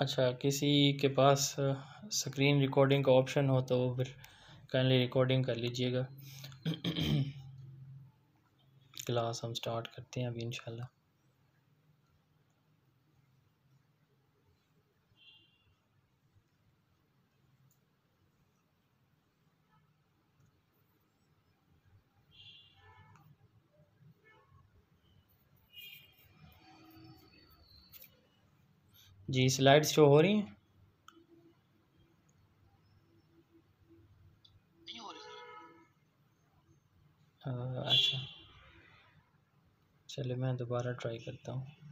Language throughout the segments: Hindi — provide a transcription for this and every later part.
अच्छा किसी के पास स्क्रीन रिकॉर्डिंग का ऑप्शन हो तो फिर काइंडली रिकॉर्डिंग कर लीजिएगा क्लास हम स्टार्ट करते हैं अभी इंशाल्लाह जी स्लाइड शो हो रही हैं अच्छा चलिए मैं दोबारा ट्राई करता हूँ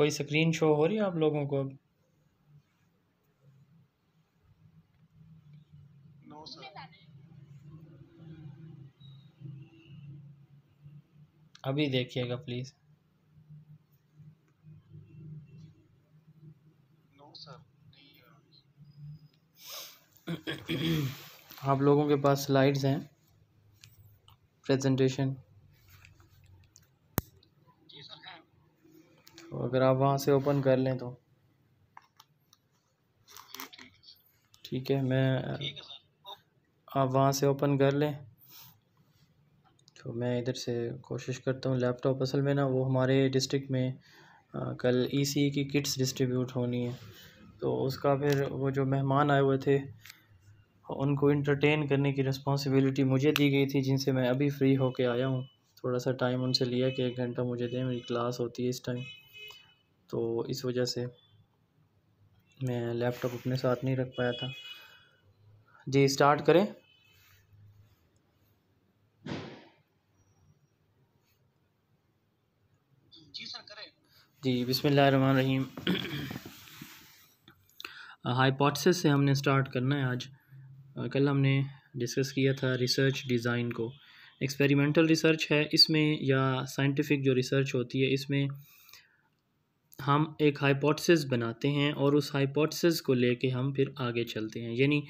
कोई स्क्रीन शो हो रही है आप लोगों को अब अभी देखिएगा प्लीज़ uh, आप लोगों के पास स्लाइड्स हैं प्रेजेंटेशन अगर आप वहाँ से ओपन कर लें तो ठीक है मैं आप वहाँ से ओपन कर लें तो मैं इधर से कोशिश करता हूँ लैपटॉप असल में ना वो हमारे डिस्ट्रिक्ट में आ, कल ईसी e e की किट्स डिस्ट्रीब्यूट होनी है तो उसका फिर वो जो मेहमान आए हुए थे उनको इंटरटेन करने की रिस्पॉन्सिबिलिटी मुझे दी गई थी जिनसे मैं अभी फ्री होके आया हूँ थोड़ा सा टाइम उनसे लिया कि एक घंटा मुझे दें मेरी क्लास होती है इस टाइम तो इस वजह से मैं लैपटॉप अपने साथ नहीं रख पाया था जी स्टार्ट करें जी सर करें जी बिसमान रहीम हाइपोथेसिस से हमने स्टार्ट करना है आज कल हमने डिस्कस किया था रिसर्च डिज़ाइन को एक्सपेरिमेंटल रिसर्च है इसमें या साइंटिफिक जो रिसर्च होती है इसमें हम एक हाइपोथेसिस बनाते हैं और उस हाइपोथेसिस को लेके हम फिर आगे चलते हैं यानी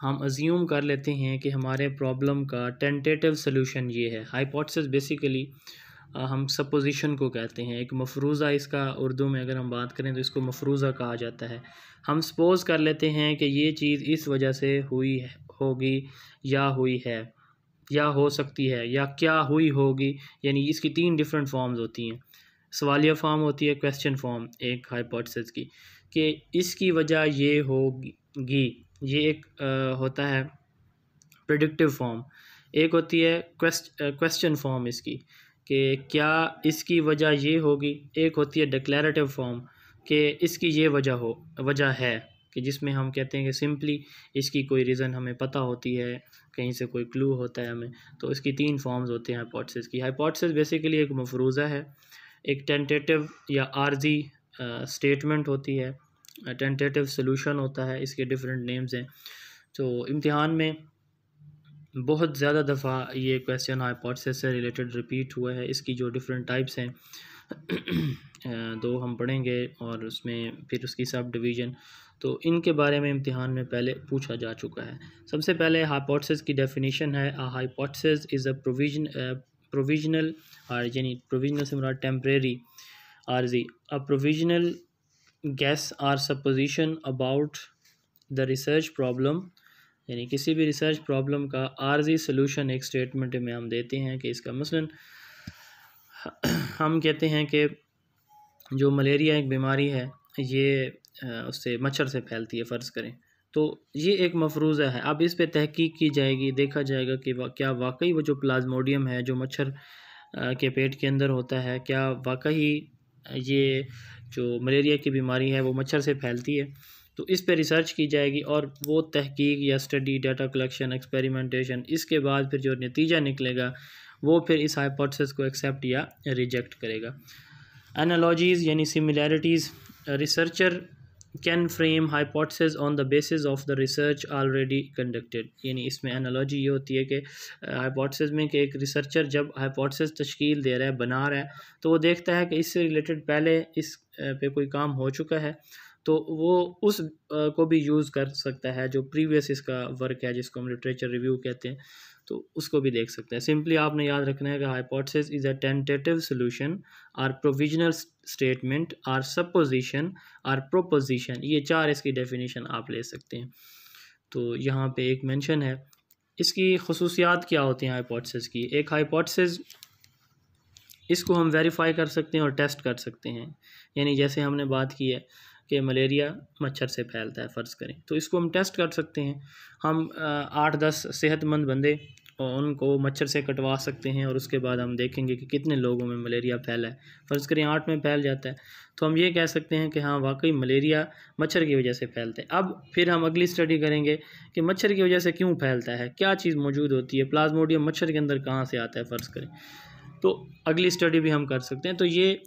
हम अज्यूम कर लेते हैं कि हमारे प्रॉब्लम का टेंटेटिव सोल्यूशन ये है हाइपोथेसिस बेसिकली हम सपोजिशन को कहते हैं एक मफरूज़ा इसका उर्दू में अगर हम बात करें तो इसको मफरूज़ा कहा जाता है हम सपोज़ कर लेते हैं कि ये चीज़ इस वजह से हुई होगी या हुई है या हो सकती है या क्या हुई होगी यानी इसकी तीन डिफरेंट फॉर्म्स होती हैं सवालिया फॉर्म होती है क्वेश्चन फॉर्म एक हाइपोथेसिस की कि इसकी वजह ये होगी ये एक आ, होता है प्रडिक्टिव फॉर्म एक होती है क्वेश्चन फॉर्म इसकी कि क्या इसकी वजह ये होगी एक होती है डिक्लेरेटिव फॉर्म कि इसकी ये वजह हो वजह है कि जिसमें हम कहते हैं कि सिंपली इसकी कोई रीज़न हमें पता होती है कहीं से कोई क्लू होता है हमें तो इसकी तीन फॉर्म्स होते हैं हाइपोथेसिस की हाइपोथेसिस बेसिकली एक मफरूज़ा है एक टेंटेटिव या आर्जी स्टेटमेंट होती है टेंटेटिव सोलूशन होता है इसके डिफरेंट नेम्स हैं तो इम्तिहान में बहुत ज़्यादा दफ़ा ये क्वेश्चन हाइपोथेसिस से रिलेटेड रिपीट हुआ है इसकी जो डिफरेंट टाइप्स हैं दो हम पढ़ेंगे और उसमें फिर उसकी सब डिवीज़न तो इनके बारे में इम्तिहान में पहले पूछा जा चुका है सबसे पहले हाइपोथेसिस की डेफिनेशन है hypothesis is a provision provisional और यानी प्रोविजनल से मुराद आर जी a provisional guess or supposition about the research problem यानी किसी भी रिसर्च प्रॉब्लम का आरजी सोलूशन एक स्टेटमेंट में हम देते हैं कि इसका मसलन हम कहते हैं कि जो मलेरिया एक बीमारी है ये उससे मच्छर से फैलती है फ़र्ज़ करें तो ये एक मफरूज़ा है अब इस पर तहकीक की जाएगी देखा जाएगा कि वा, क्या वाकई वो जो प्लाज्मोडियम है जो मच्छर के पेट के अंदर होता है क्या वाकई ये जो मलेरिया की बीमारी है वो मच्छर से फैलती है तो इस पर रिसर्च की जाएगी और वो तहकीक या स्टडी डाटा कलेक्शन एक्सपेरिमेंटेशन इसके बाद फिर जो नतीजा निकलेगा वो फिर इस हाइपोथेसिस को एक्सेप्ट या रिजेक्ट करेगा एनालॉजीज़ यानी similarities researcher can frame hypothesis on the basis of the research already conducted यानी इसमें एनोलॉजी ये होती है कि हाइपोथेसिस में कि एक रिसर्चर जब हाइपोथेसिस तश्कील दे रहा है बना रहा है तो वो देखता है कि इससे रिलेटेड पहले इस पे कोई काम हो चुका है तो वो उस को भी यूज़ कर सकता है जो प्रीवियस इसका वर्क है जिसको हम लिटरेचर रिव्यू कहते हैं तो उसको भी देख सकते हैं सिंपली आपने याद रखना है कि hypothesis is a tentative solution or provisional statement or supposition or proposition ये चार इसकी डेफिनेशन आप ले सकते हैं तो यहाँ पे एक मेंशन है इसकी खसूसियात क्या होती हैं हाइपोथेसिस की एक हाइपोथेसिस इसको हम वेरीफाई कर सकते हैं और टेस्ट कर सकते हैं यानी जैसे हमने बात की है कि मलेरिया मच्छर से फैलता है फ़र्ज़ करें तो इसको हम टेस्ट कर सकते हैं हम आठ दस सेहतमंद बंदे उनको मच्छर से कटवा सकते हैं और उसके बाद हम देखेंगे कि कितने लोगों में मलेरिया फैला है फ़र्ज़ करें आठ में फैल जाता है तो हम ये कह सकते हैं कि हाँ वाकई मलेरिया मच्छर की वजह से फैलता है अब फिर हम अगली स्टडी करेंगे कि मच्छर की वजह से क्यों फैलता है क्या चीज़ मौजूद होती है प्लाज्मोडियम मच्छर के अंदर कहाँ से आता है फ़र्ज़ करें तो अगली स्टडी भी हम कर सकते हैं तो ये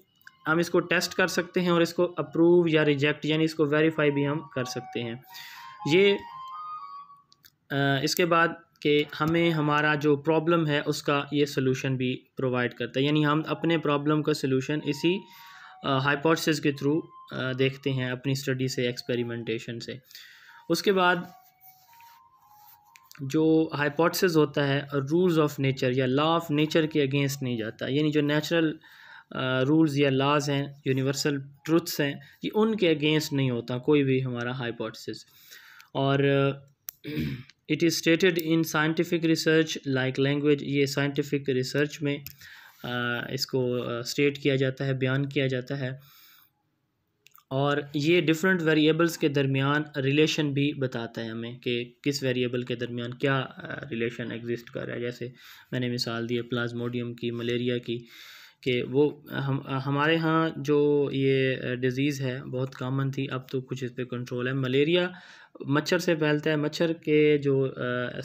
हम इसको टेस्ट कर सकते हैं और इसको अप्रूव या रिजेक्ट यानी इसको वेरीफाई भी हम कर सकते हैं ये आ, इसके बाद कि हमें हमारा जो प्रॉब्लम है उसका ये सोलूशन भी प्रोवाइड करता है यानी हम अपने प्रॉब्लम का सोलूशन इसी हाइपोथेसिस के थ्रू देखते हैं अपनी स्टडी से एक्सपेरिमेंटेशन से उसके बाद जो हाइपोथेसिस होता है रूल्स ऑफ नेचर या लॉ ऑफ नेचर के अगेंस्ट नहीं जाता यानी जो नेचुरल रूल्स या लॉज हैं यूनिवर्सल ट्रुथ्स हैं ये उनके अगेंस्ट नहीं होता कोई भी हमारा हाइपोथेसिस और it is stated in scientific research like language ये साइंटिफिक रिसर्च में आ, uh, इसको स्टेट uh, किया जाता है बयान किया जाता है और ये डिफरेंट वेरिएबल्स के दरमियान रिलेशन भी बताता है हमें कि किस वेरिएबल के दरमियान क्या रिलेशन uh, एग्जिस्ट कर रहा है जैसे मैंने मिसाल दी है प्लाज्मोडियम की मलेरिया की कि वो हम हमारे यहाँ जो ये डिज़ीज़ है बहुत कामन थी अब तो कुछ इस पर कंट्रोल है मलेरिया मच्छर से फैलता है मच्छर के जो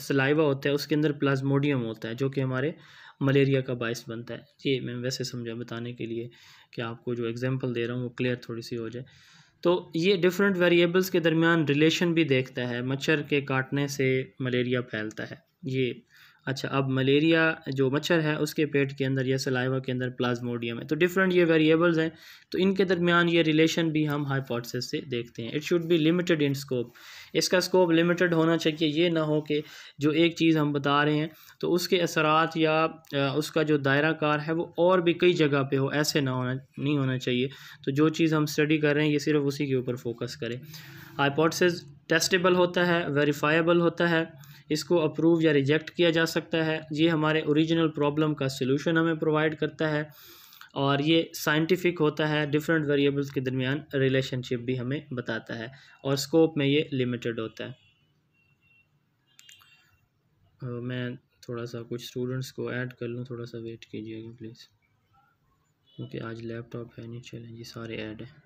सलाइवा होता है उसके अंदर प्लाज्मोडियम होता है जो कि हमारे मलेरिया का बायस बनता है ये मैं वैसे समझा बताने के लिए कि आपको जो एग्जांपल दे रहा हूँ वो क्लियर थोड़ी सी हो जाए तो ये डिफरेंट वेरिएबल्स के दरमियान रिलेशन भी देखता है मच्छर के काटने से मलेरिया फैलता है ये अच्छा अब मलेरिया जो मच्छर है उसके पेट के अंदर या सलाइवा के अंदर प्लाज्मोडियम है तो डिफरेंट ये वेरिएबल्स हैं तो इनके दरमियान ये रिलेशन भी हम हाइपोथेसिस से देखते हैं it should be limited in scope इसका स्कोप लिमिटेड होना चाहिए ये ना हो कि जो एक चीज़ हम बता रहे हैं तो उसके असरात या उसका जो दायरा कार है वो और भी कई जगह पे हो ऐसे ना होना नहीं होना चाहिए तो जो चीज़ हम स्टडी कर रहे हैं ये सिर्फ उसी के ऊपर फोकस करें हाइपोथेसिस टेस्टेबल होता है वेरीफाइबल होता है इसको अप्रूव या रिजेक्ट किया जा सकता है ये हमारे ओरिजिनल प्रॉब्लम का सोल्यूशन हमें प्रोवाइड करता है और ये साइंटिफिक होता है डिफरेंट वेरिएबल्स के दरमियान रिलेशनशिप भी हमें बताता है और स्कोप में ये लिमिटेड होता है मैं थोड़ा सा कुछ स्टूडेंट्स को ऐड कर लूँ थोड़ा सा वेट कीजिएगा प्लीज़ क्योंकि आज लैपटॉप है नहीं चलें जी सारे ऐड हैं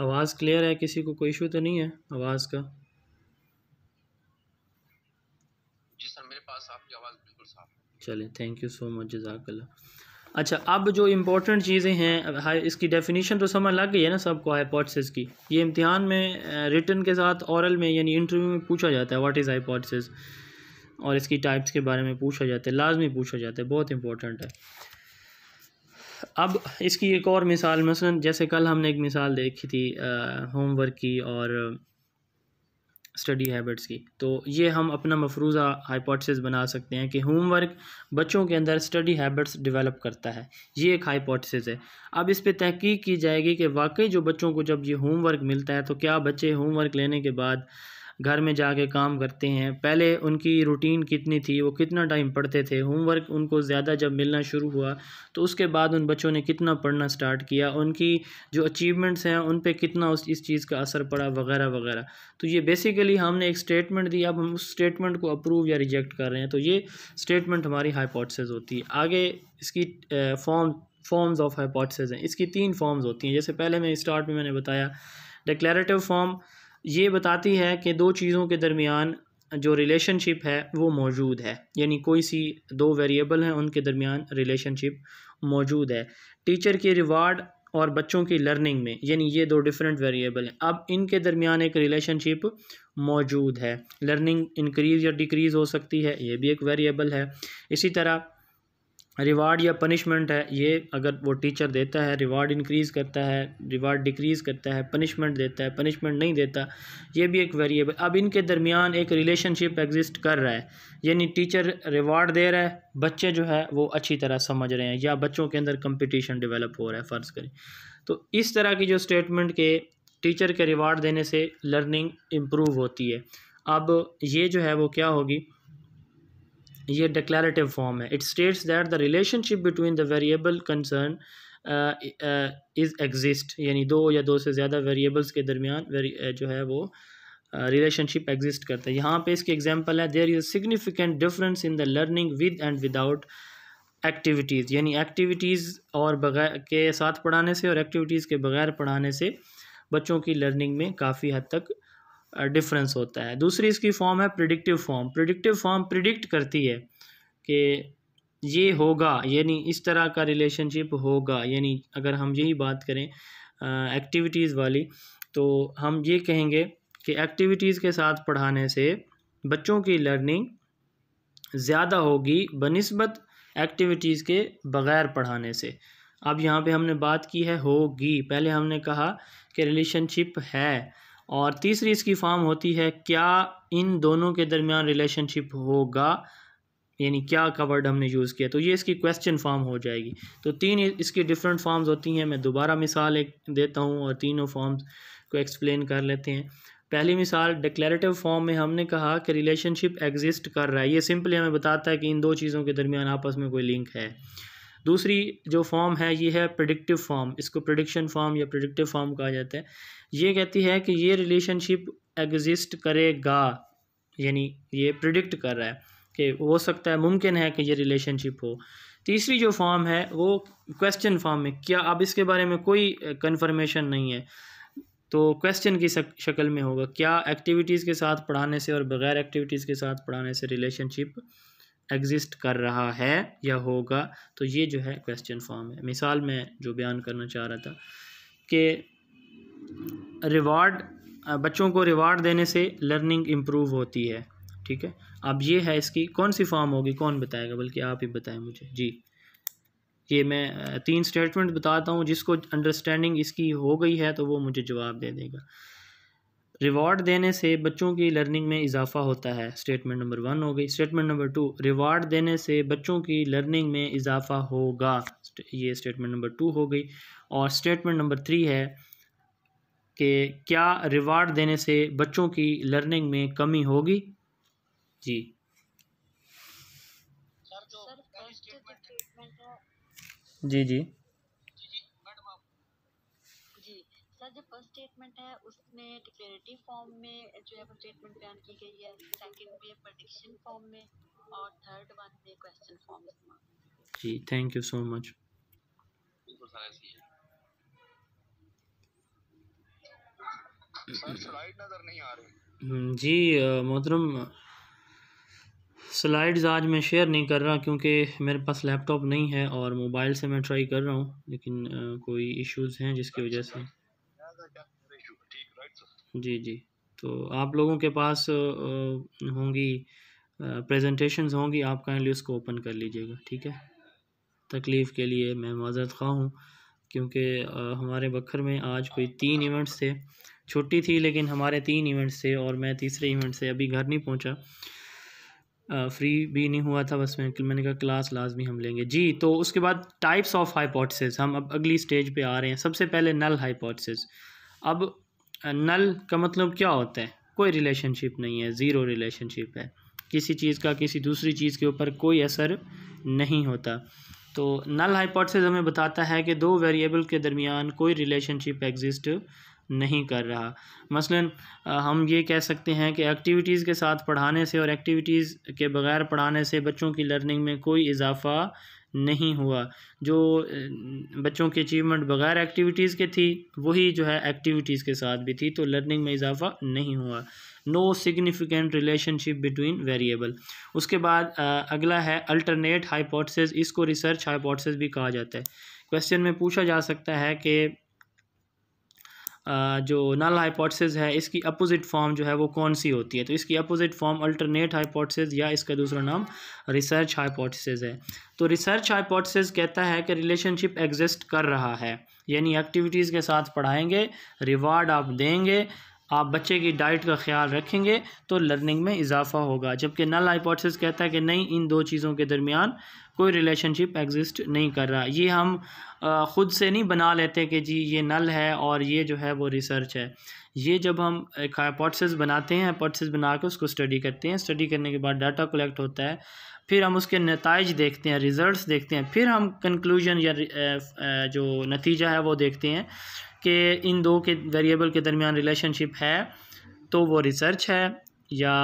आवाज़ क्लियर है किसी को कोई इशू तो नहीं है आवाज़ का चलें थैंक यू सो मच जजाकल्ला अच्छा अब जो इम्पोर्टेंट चीज़ें हैं इसकी डेफिनेशन तो समझ लग गई है ना सबको हाइपोथेसिस की ये इम्तिहान में रिटर्न के साथ औरल में यानी इंटरव्यू में पूछा जाता है व्हाट इज़ हाइपोथेसिस और इसकी टाइप्स के बारे में पूछा जाता है लाजमी पूछा जाता है बहुत इंपॉर्टेंट है अब इसकी एक और मिसाल मसलन जैसे कल हमने एक मिसाल देखी थी होमवर्क की और स्टडी हैबिट्स की तो ये हम अपना मफरूज़ा हाइपोथेसिस बना सकते हैं कि होमवर्क बच्चों के अंदर स्टडी हैबिट्स डेवलप करता है ये एक हाइपोथेसिस है अब इस पर तहकीक की जाएगी कि वाकई जो बच्चों को जब ये होमवर्क मिलता है तो क्या बच्चे होमवर्क लेने के बाद घर में जाके काम करते हैं पहले उनकी रूटीन कितनी थी वो कितना टाइम पढ़ते थे होमवर्क उनको ज़्यादा जब मिलना शुरू हुआ तो उसके बाद उन बच्चों ने कितना पढ़ना स्टार्ट किया उनकी जो अचीवमेंट्स हैं उन पर कितना उस इस चीज़ का असर पड़ा वगैरह वगैरह तो ये बेसिकली हमने एक स्टेटमेंट दी अब हम उस स्टेटमेंट को अप्रूव या रिजेक्ट कर रहे हैं तो ये स्टेटमेंट हमारी हाइपोथेसिस होती है आगे इसकी फॉर्म फॉर्म्स ऑफ हाइपोथेसिस हैं इसकी तीन फॉर्म्स होती हैं जैसे पहले मैं स्टार्ट में मैंने बताया डिक्लेरेटिव फॉर्म ये बताती है कि दो चीज़ों के दरमियान जो रिलेशनशिप है वो मौजूद है यानी कोई सी दो वेरिएबल हैं उनके दरमियान रिलेशनशिप मौजूद है टीचर की रिवार्ड और बच्चों की लर्निंग में यानी ये दो डिफरेंट वेरिएबल हैं अब इनके दरमियान एक रिलेशनशिप मौजूद है लर्निंग इंक्रीज़ या डिक्रीज़ हो सकती है ये भी एक वेरिएबल है इसी तरह रिवार्ड या पनिशमेंट है ये अगर वो टीचर देता है रिवार्ड इंक्रीज़ करता है रिवार्ड डिक्रीज़ करता है पनिशमेंट देता है पनिशमेंट नहीं देता ये भी एक वेरिएबल अब इनके दरमियान एक रिलेशनशिप एग्जिस्ट कर रहा है यानी टीचर रिवार्ड दे रहा है बच्चे जो है वो अच्छी तरह समझ रहे हैं या बच्चों के अंदर कंपटीशन डेवलप हो रहा है फ़र्ज़ करें तो इस तरह की जो स्टेटमेंट के टीचर के रिवार्ड देने से लर्निंग इम्प्रूव होती है अब ये जो है वो क्या होगी ये डिक्लेरेटिव फॉर्म है it states that the relationship between the variable concern is exist यानी दो या दो से ज़्यादा वेरिएबल्स के दरमियान uh, जो है वो रिलेशनशिप uh, एग्जिस्ट करता है यहाँ पे इसकी एग्जांपल है there is significant difference in the learning with and without activities यानी एक्टिविटीज़ और बगैर के साथ पढ़ाने से और एक्टिविटीज़ के बगैर पढ़ाने से बच्चों की लर्निंग में काफ़ी हद तक डिफरेंस होता है दूसरी इसकी फॉर्म है predictive form predictive form predict करती है कि ये होगा यानी इस तरह का रिलेशनशिप होगा यानी अगर हम यही बात करें एक्टिविटीज़ वाली तो हम ये कहेंगे कि एक्टिविटीज़ के साथ पढ़ाने से बच्चों की लर्निंग ज़्यादा होगी बनस्बत एक्टिविटीज़ के बग़ैर पढ़ाने से अब यहाँ पे हमने बात की है होगी पहले हमने कहा कि रिलेशनशिप है और तीसरी इसकी फॉर्म होती है क्या इन दोनों के दरमियान रिलेशनशिप होगा यानी क्या का वर्ड हमने यूज़ किया तो ये इसकी क्वेश्चन फॉर्म हो जाएगी तो तीन इसकी डिफरेंट फॉर्म्स होती हैं मैं दोबारा मिसाल एक देता हूँ और तीनों फॉर्म्स को एक्सप्लेन कर लेते हैं पहली मिसाल डिक्लेरेटिव फॉर्म में हमने कहा कि रिलेशनशिप एग्जिस्ट कर रहा है ये सिंपली हमें बताता है कि इन दो चीज़ों के दरमियान आपस में कोई लिंक है दूसरी जो फॉर्म है ये है प्रडिक्टिव फॉर्म इसको प्रडिक्शन फॉर्म या प्रडिक्टिव फॉर्म कहा जाता है ये कहती है कि ये रिलेशनशिप एग्जिस्ट करेगा यानी ये प्रिडिक्ट कर रहा है कि हो सकता है मुमकिन है कि ये रिलेशनशिप हो तीसरी जो फॉर्म है वो क्वेश्चन फॉर्म में क्या अब इसके बारे में कोई कन्फर्मेशन नहीं है तो क्वेश्चन की शक्ल में होगा क्या एक्टिविटीज़ के साथ पढ़ाने से और बग़ैर एक्टिविटीज़ के साथ पढ़ाने से रिलेशनशिप एग्जिस्ट कर रहा है या होगा तो ये जो है क्वेश्चन फॉर्म है मिसाल मैं जो बयान करना चाह रहा था कि रिवार्ड बच्चों को रिवार्ड देने से लर्निंग इम्प्रूव होती है ठीक है अब ये है इसकी कौन सी फॉर्म होगी कौन बताएगा बल्कि आप ही बताएं मुझे जी ये मैं तीन स्टेटमेंट बताता हूँ जिसको अंडरस्टैंडिंग इसकी हो गई है तो वो मुझे जवाब दे देगा रिवार्ड देने से बच्चों की लर्निंग में इजाफा होता है स्टेटमेंट नंबर वन हो गई स्टेटमेंट नंबर टू रिवार्ड देने से बच्चों की लर्निंग में इजाफा होगा ये स्टेटमेंट नंबर टू हो गई और स्टेटमेंट नंबर थ्री है कि क्या रिवार्ड देने से बच्चों की लर्निंग में कमी होगी जी जी जी स्टेटमेंट है उसमें डिक्लेरेटिव फॉर्म में जो है स्टेटमेंट बयान की गई है सेकंड में प्रडिक्शन फॉर्म में और थर्ड वन में क्वेश्चन फॉर्म में जी थैंक यू सो मच हम्म, जी मोहतरम स्लाइड्स आज मैं शेयर नहीं कर रहा क्योंकि मेरे पास लैपटॉप नहीं है और मोबाइल से मैं ट्राई कर रहा हूँ लेकिन आ, कोई इश्यूज हैं जिसकी वजह से जी जी तो आप लोगों के पास होंगी प्रेजेंटेशंस होंगी आप काइंडली उसको ओपन कर लीजिएगा ठीक है तकलीफ़ के लिए मैं माजरत खा हूँ क्योंकि हमारे बखर में आज कोई तीन इवेंट्स थे छुट्टी थी लेकिन हमारे तीन इवेंट से और मैं तीसरे इवेंट से अभी घर नहीं पहुंचा आ, फ्री भी नहीं हुआ था बस मैं मैंने कहा क्लास लाजमी हम लेंगे जी तो उसके बाद टाइप्स ऑफ हाइपोथेसिस हम अब अगली स्टेज पे आ रहे हैं सबसे पहले नल हाइपोथेसिस अब नल का मतलब क्या होता है कोई रिलेशनशिप नहीं है ज़ीरो रिलेशनशिप है किसी चीज़ का किसी दूसरी चीज़ के ऊपर कोई असर नहीं होता तो नल हाइपोथेसिस हमें बताता है कि दो वेरिएबल के दरमियान कोई रिलेशनशिप एग्जिस्ट नहीं कर रहा मसलन हम ये कह सकते हैं कि एक्टिविटीज़ के साथ पढ़ाने से और एक्टिविटीज़ के बग़ैर पढ़ाने से बच्चों की लर्निंग में कोई इजाफ़ा नहीं हुआ जो बच्चों की अचीवमेंट बग़ैर एक्टिविटीज़ के थी वही जो है एक्टिविटीज़ के साथ भी थी तो लर्निंग में इजाफ़ा नहीं हुआ no significant relationship between variable उसके बाद अगला है अल्टरनेट हाइपोथेसिस इसको रिसर्च हाइपोथेसिस भी कहा जाता है क्वेश्चन में पूछा जा सकता है कि जो नल हाइपोथेसिस है इसकी अपोजिट फॉर्म जो है वो कौन सी होती है तो इसकी अपोजिट फॉर्म अल्टरनेट हाइपोथेसिस या इसका दूसरा नाम रिसर्च हाइपोथेसिस है तो रिसर्च हाइपोथेसिस कहता है कि रिलेशनशिप एग्जिस्ट कर रहा है यानी एक्टिविटीज़ के साथ पढ़ाएंगे रिवार्ड आप देंगे आप बच्चे की डाइट का ख्याल रखेंगे तो लर्निंग में इजाफा होगा जबकि नल हाइपोथेसिस कहता है कि नहीं इन दो चीज़ों के दरमियान कोई रिलेशनशिप एग्जिस्ट नहीं कर रहा ये हम ख़ुद से नहीं बना लेते कि जी ये नल है और ये जो है वो रिसर्च है ये जब हम एक हाइपोटिस बनाते हैं हाइपोटिस बना के उसको स्टडी करते हैं स्टडी करने के बाद डाटा कलेक्ट होता है फिर हम उसके नतज देखते हैं रिज़ल्ट देखते हैं फिर हम कंक्लूजन या जो नतीजा है वो देखते हैं कि इन दो के वेरिएबल के दरमियान रिलेशनशिप है तो वो रिसर्च है या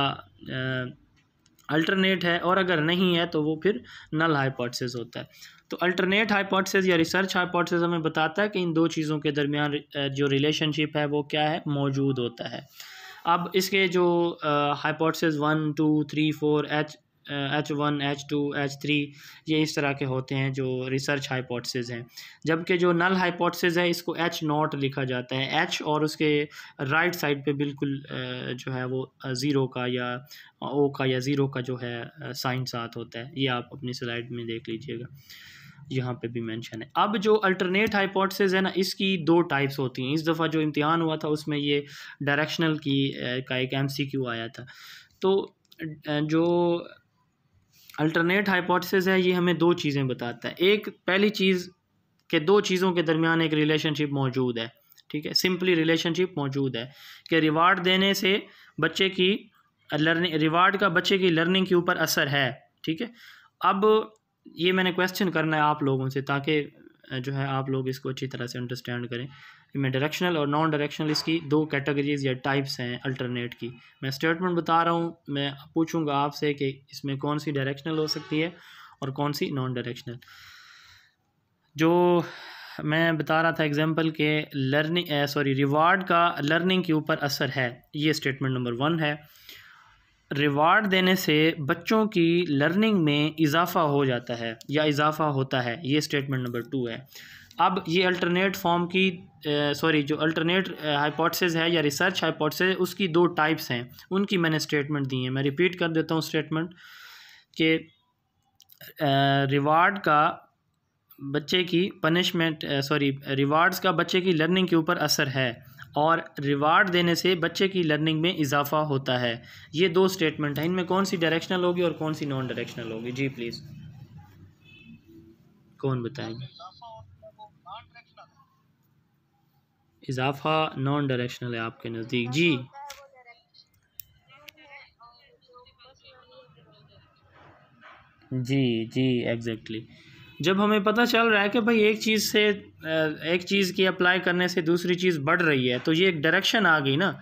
अल्टरनेट है और अगर नहीं है तो वो फिर नल हाइपोथेसिस होता है तो अल्टरनेट हाइपोथेसिस या रिसर्च हाइपोथेसिस हमें बताता है कि इन दो चीज़ों के दरमियान जो रिलेशनशिप है वो क्या है मौजूद होता है अब इसके जो hypothesis one two three four H H one H two H three ये इस तरह के होते हैं जो रिसर्च हाइपोथेसिस हैं जबकि जो नल हाइपोथेसिस है इसको एच नॉट लिखा जाता है एच और उसके राइट साइड पे बिल्कुल जो है वो ज़ीरो का या ओ का या ज़ीरो का जो है साइन साथ होता है ये आप अपनी स्लाइड में देख लीजिएगा यहाँ पे भी मेंशन है अब जो अल्टरनेट हाइपोथेसिस है ना इसकी दो टाइप्स होती हैं इस दफ़ा जो इम्तिहान हुआ था उसमें ये डायरेक्शनल की का एक एमसीक्यू आया था तो जो अल्टरनेट हाइपोथेसिस है ये हमें दो चीज़ें बताता है एक पहली चीज़ के दो चीज़ों के दरमियान एक रिलेशनशिप मौजूद है ठीक है सिंपली रिलेशनशिप मौजूद है कि रिवार्ड देने से बच्चे की लर्निंग रिवार्ड का बच्चे की लर्निंग के ऊपर असर है ठीक है अब ये मैंने क्वेश्चन करना है आप लोगों से ताकि जो है आप लोग इसको अच्छी तरह से अंडरस्टैंड करें मैं डायरेक्शनल और नॉन डायरेक्शनल इसकी दो कैटेगरीज या टाइप्स हैं अल्टरनेट की मैं स्टेटमेंट बता रहा हूँ मैं पूछूंगा आपसे कि इसमें कौन सी डायरेक्शनल हो सकती है और कौन सी नॉन डायरेक्शनल जो मैं बता रहा था एग्जांपल के लर्निंग सॉरी रिवार्ड का लर्निंग के ऊपर असर है ये स्टेटमेंट नंबर वन है रिवार्ड देने से बच्चों की लर्निंग में इजाफा हो जाता है या इजाफा होता है ये स्टेटमेंट नंबर टू है अब ये अल्टरनेट फॉर्म की सॉरी जो अल्टरनेट हाइपोथेसिस है या रिसर्च हाइपोथेसिस उसकी दो टाइप्स हैं उनकी मैंने स्टेटमेंट दी है मैं रिपीट कर देता हूँ स्टेटमेंट कि रिवार्ड का बच्चे की पनिशमेंट सॉरी रिवार्ड्स का बच्चे की लर्निंग के ऊपर असर है और रिवार्ड देने से बच्चे की लर्निंग में इजाफा होता है ये दो स्टेटमेंट हैं इनमें कौन सी डायरेक्शनल होगी और कौन सी नॉन डायरेक्शनल होगी जी प्लीज़ कौन बताएंगे इजाफा नॉन डायरेक्शनल है आपके नज़दीक जी जी जी एग्जैक्टली जब हमें पता चल रहा है कि भाई एक चीज़ से एक चीज़ की अप्लाई करने से दूसरी चीज़ बढ़ रही है तो ये एक डायरेक्शन आ गई ना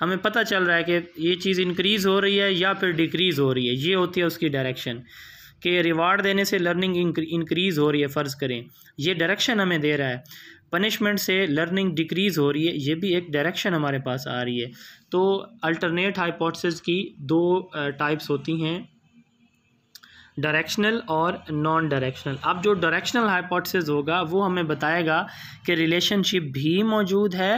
हमें पता चल रहा है कि ये चीज़ इंक्रीज़ हो रही है या फिर डिक्रीज़ हो रही है ये होती है उसकी डायरेक्शन कि रिवार्ड देने से लर्निंग इंक्रीज़ हो रही है फ़र्ज़ करें ये डायरेक्शन हमें दे रहा है पनिशमेंट से लर्निंग डिक्रीज़ हो रही है ये भी एक डायरेक्शन हमारे पास आ रही है तो अल्टरनेट हाइपोथेसिस की दो टाइप्स होती हैं डायरेक्शनल और नॉन डायरेक्शनल अब जो डायरेक्शनल हाइपोथेसिस होगा वो हमें बताएगा कि रिलेशनशिप भी मौजूद है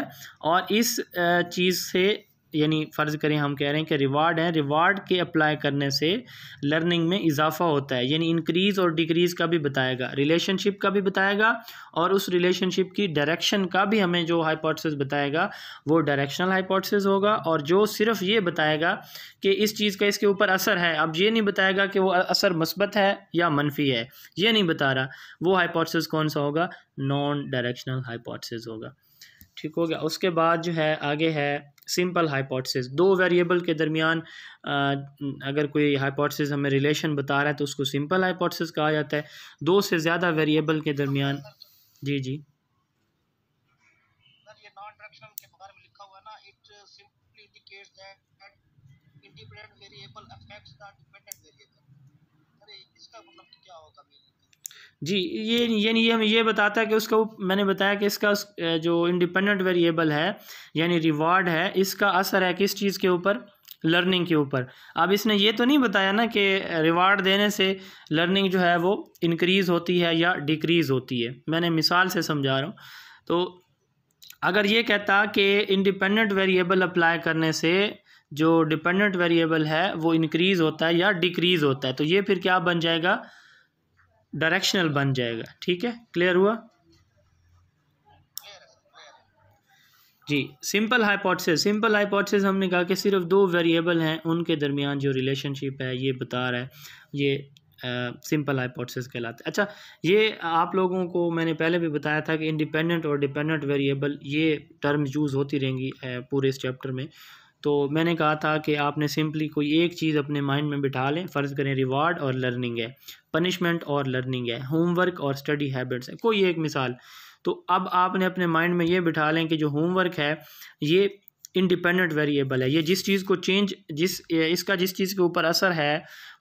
और इस चीज़ से यानी फ़र्ज़ करें हम कह रहे हैं कि रिवार्ड है रिवार्ड के अप्लाई करने से लर्निंग में इजाफा होता है यानी इंक्रीज़ और डिक्रीज़ का भी बताएगा रिलेशनशिप का भी बताएगा और उस रिलेशनशिप की डायरेक्शन का भी हमें जो हाइपोथेसिस बताएगा वो डायरेक्शनल हाइपोथेसिस होगा और जो सिर्फ ये बताएगा कि इस चीज़ का इसके ऊपर असर है अब ये नहीं बताएगा कि वो असर मस्बत है या मनफी है ये नहीं बता रहा वो हाइपोथेसिस कौन सा होगा नॉन डायरेक्शनल हाइपोथेसिस होगा ठीक हो गया उसके बाद जो है आगे है सिंपल हाइपोथेसिस दो वेरिएबल के दरमियान अगर कोई हाइपोथेसिस हमें रिलेशन बता रहा है तो उसको सिंपल हाइपोथेसिस कहा जाता है दो से ज़्यादा वेरिएबल के दरमियान जी जी जी ये ये नियम ये बताता है कि उसका मैंने बताया कि इसका जो इंडिपेंडेंट वेरिएबल है यानी रिवार्ड है इसका असर है किस चीज़ के ऊपर लर्निंग के ऊपर अब इसने ये तो नहीं बताया ना कि रिवार्ड देने से लर्निंग जो है वो इनक्रीज़ होती है या डिक्रीज़ होती है मैंने मिसाल से समझा रहा हूँ तो अगर ये कहता कि इंडिपेंडेंट वेरिएबल अप्लाई करने से जो डिपेंडेंट वेरिएबल है वो इनक्रीज़ होता है या डिक्रीज़ होता है तो ये फिर क्या बन जाएगा डायरेक्शनल बन जाएगा ठीक है क्लियर हुआ जी सिंपल हाइपोथेसिस सिंपल हाइपोथेसिस हमने कहा कि सिर्फ दो वेरिएबल हैं उनके दरमियान जो रिलेशनशिप है ये बता रहा है ये सिंपल हाइपोथेसिस कहलाते हैं अच्छा ये आप लोगों को मैंने पहले भी बताया था कि इंडिपेंडेंट और डिपेंडेंट वेरिएबल ये टर्म यूज़ होती रहेंगी पूरे इस चैप्टर में तो मैंने कहा था कि आपने सिंपली कोई एक चीज़ अपने माइंड में बिठा लें फ़र्ज़ करें रिवार्ड और लर्निंग है पनिशमेंट और लर्निंग है होमवर्क और स्टडी हैबिट्स है कोई एक मिसाल तो अब आपने अपने माइंड में ये बिठा लें कि जो होमवर्क है ये इंडिपेंडेंट वेरिएबल है ये जिस चीज़ को चेंज जिस इसका जिस चीज़ के ऊपर असर है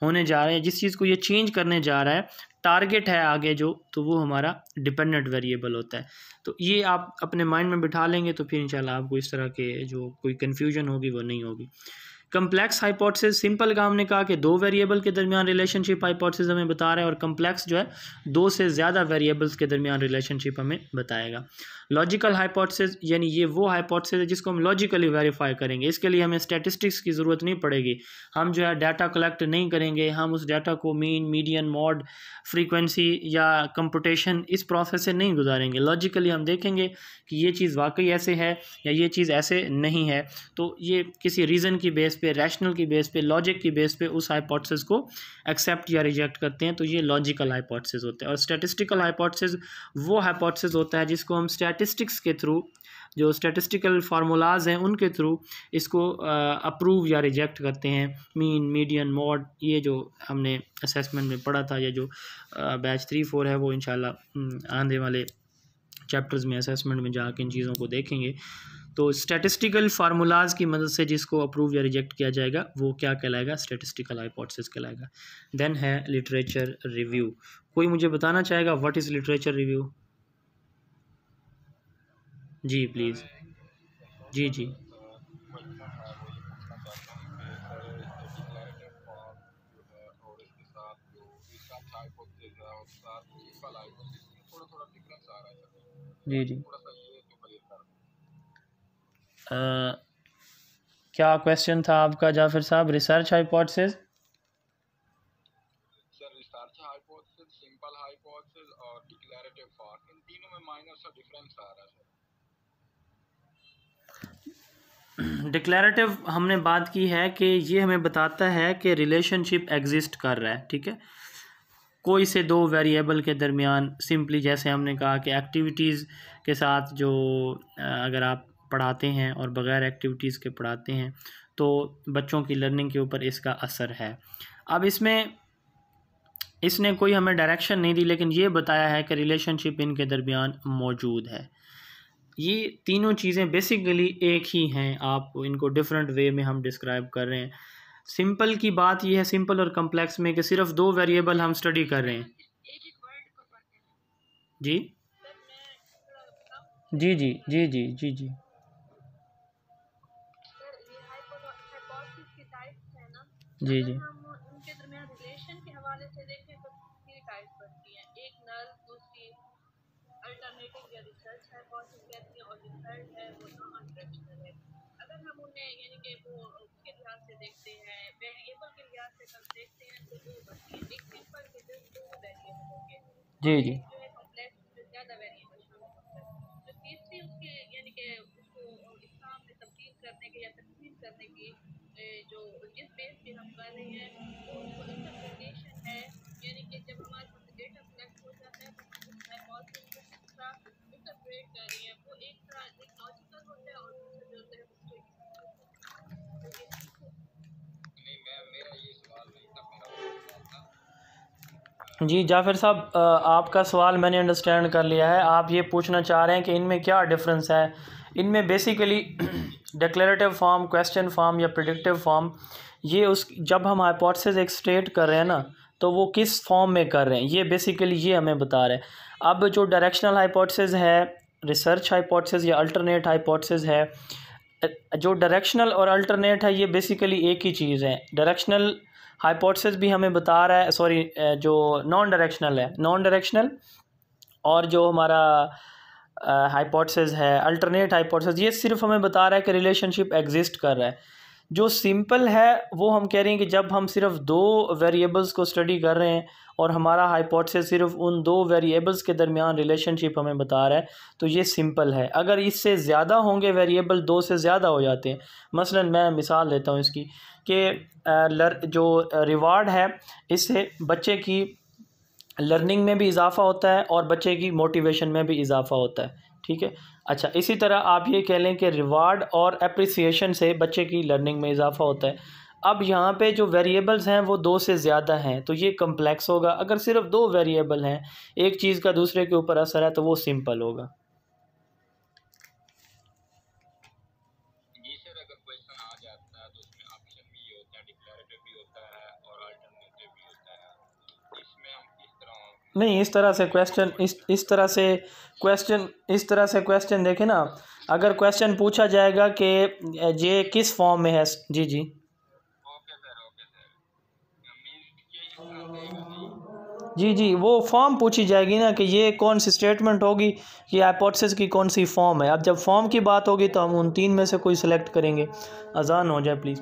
होने जा रहा है जिस चीज़ को ये चेंज करने जा रहा है टारगेट है आगे जो तो वो हमारा डिपेंडेंट वेरिएबल होता है तो ये आप अपने माइंड में बिठा लेंगे तो फिर इंशाल्लाह आपको इस तरह के जो कोई कन्फ्यूजन होगी वो नहीं होगी कम्प्लेक्स हाइपोथेसिस सिंपल का हमने कहा कि दो वेरिएबल के दरमियान रिलेशनशिप हाइपोथेसिस हमें बता रहा है और कम्प्लेक्स जो है दो से ज़्यादा वेरिएबल्स के दरमियान रिलेशनशिप हमें बताएगा लॉजिकल हाइपोथेसिस यानी ये वो हाइपोथेसिस है जिसको हम लॉजिकली वेरीफाई करेंगे इसके लिए हमें स्टैटिस्टिक्स की ज़रूरत नहीं पड़ेगी हम जो है डाटा कलेक्ट नहीं करेंगे हम उस डाटा को मीन मीडियन मॉड फ्रीक्वेंसी या कंप्यूटेशन इस प्रोसेस से नहीं गुजारेंगे लॉजिकली हम देखेंगे कि ये चीज़ वाकई ऐसे है या ये चीज़ ऐसे नहीं है तो ये किसी रीज़न की बेस पे रैशनल की बेस पे लॉजिक की बेस पे उस हाइपोथेसिस को एक्सेप्ट या रिजेक्ट करते हैं तो ये लॉजिकल हाइपोथेसिस होते हैं और स्टैटिस्टिकल हाइपोथेसिस वो हाइपोथेसिस होता है जिसको हम स्टैट स्टैटिस्टिक्स के थ्रू जो स्टैटिस्टिकल फार्मूलाज हैं उनके थ्रू इसको अप्रूव या रिजेक्ट करते हैं मीन मीडियन मॉड ये जो हमने असेसमेंट में पढ़ा था या जो बैच थ्री फोर है वो इन हम्म, आने वाले चैप्टर्स में असेसमेंट में जाके इन चीज़ों को देखेंगे तो स्टैटिस्टिकल फार्मूलाज की मदद से जिसको अप्रूव या रिजेक्ट किया जाएगा वो क्या कहलाएगा स्टैटिस्टिकल हाइपोथेसिस कहलाएगा देन है लिटरेचर रिव्यू कोई मुझे बताना चाहेगा व्हाट इज़ लिटरेचर रिव्यू जी प्लीज़ जी जी जी जी आ, क्या क्वेश्चन था आपका जाफिर साहब रिसर्च हाइपोथेसिस डिक्लेरेटिव हमने बात की है कि ये हमें बताता है कि रिलेशनशिप एग्जिस्ट कर रहा है ठीक है कोई से दो वेरिएबल के दरमियान सिंपली जैसे हमने कहा कि एक्टिविटीज़ के साथ जो अगर आप पढ़ाते हैं और बग़ैर एक्टिविटीज़ के पढ़ाते हैं तो बच्चों की लर्निंग के ऊपर इसका असर है अब इसमें इसने कोई हमें डायरेक्शन नहीं दी लेकिन ये बताया है कि रिलेशनशिप इनके दरमियान मौजूद है ये तीनों चीज़ें बेसिकली एक ही हैं आप इनको डिफरेंट वे में हम डिस्क्राइब कर रहे हैं सिंपल की बात यह है सिंपल और कम्प्लेक्स में कि सिर्फ दो वेरिएबल हम स्टडी कर रहे हैं जी जी जी जी जी जी जी जी जी मेथड है वो नॉन फ्रैक्शनल है अगर हम उन्हें यानी कि वो उसके लिहाज से देखते हैं वेरिएबल के लिहाज से हम देखते हैं तो वो एक सिंपल फिजर्स दो वेरिएबल होंगे जी जी जो है कॉम्प्लेक्स ज़्यादा वेरिएबल शामिल तीसरी उसके यानी कि उसको इस्लाम में तब्दील करने की या तकसीम करने की जो जिस बेस पे हम कर रहे हैं वो उसको इंटरप्रिटेशन है यानी कि जब हमारे डेटा कलेक्ट हो जाता है तो हम उसमें जी जाफिर साहब आपका सवाल मैंने अंडरस्टैंड कर लिया है आप ये पूछना चाह रहे हैं कि इनमें क्या डिफरेंस है इनमें basically declarative form question form या प्रिडिक्टिव फॉर्म ये उस जब हम हाइपोथेसिस एक स्टेट कर रहे हैं ना तो वो किस फॉर्म में कर रहे हैं ये बेसिकली ये हमें बता रहे हैं अब जो डायरेक्शनल हाइपोथेसिस है रिसर्च हाइपोथेसिस या अल्टरनेट हाइपोथेसिस है जो डायरेक्शनल और अल्टरनेट है ये बेसिकली एक ही चीज़ है डायरेक्शनल हाइपोथेसिस भी हमें बता रहा है सॉरी जो नॉन डायरेक्शनल है नॉन डायरेक्शनल और जो हमारा हाइपोथेसिस है अल्टरनेट हाइपोथेसिस ये सिर्फ हमें बता रहा है कि रिलेशनशिप एग्जिस्ट कर रहा है जो सिंपल है वो हम कह रहे हैं कि जब हम सिर्फ दो वेरिएबल्स को स्टडी कर रहे हैं और हमारा हाइपोथेसिस सिर्फ उन दो वेरिएबल्स के दरमियान रिलेशनशिप हमें बता रहा है तो ये सिंपल है अगर इससे ज़्यादा होंगे वेरिएबल दो से ज़्यादा हो जाते हैं मसलन मैं मिसाल देता हूँ इसकी कि जो रिवार्ड है इससे बच्चे की लर्निंग में भी इजाफ़ा होता है और बच्चे की मोटिवेशन में भी इजाफ़ा होता है ठीक है अच्छा इसी तरह आप ये कह लें कि रिवार्ड और अप्रिसिएशन से बच्चे की लर्निंग में इजाफा होता है अब यहाँ पे जो वेरिएबल्स हैं वो दो से ज़्यादा हैं तो ये कम्प्लेक्स होगा अगर सिर्फ दो वेरिएबल हैं एक चीज़ का दूसरे के ऊपर असर है तो वो सिंपल होगा तो नहीं इस तरह से क्वेश्चन इस इस तरह से क्वेश्चन इस तरह से क्वेश्चन देखें ना अगर क्वेश्चन पूछा जाएगा कि ये किस फॉर्म में है जी जी जी जी वो फॉर्म पूछी जाएगी ना कि ये कौन सी स्टेटमेंट होगी ये हाइपोथेसिस की कौन सी फॉर्म है अब जब फॉर्म की बात होगी तो हम उन तीन में से कोई सिलेक्ट करेंगे अजान हो जाए प्लीज़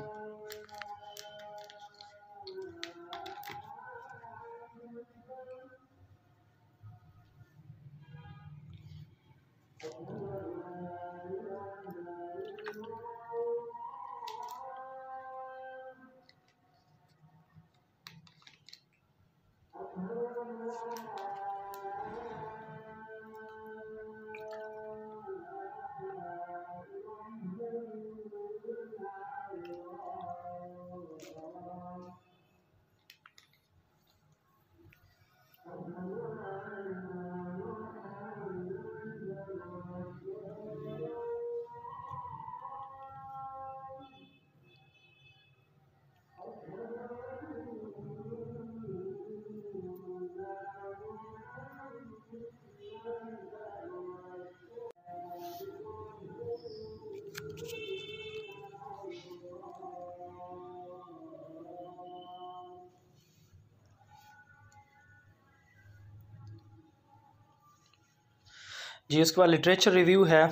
जी उसके बाद लिटरेचर रिव्यू है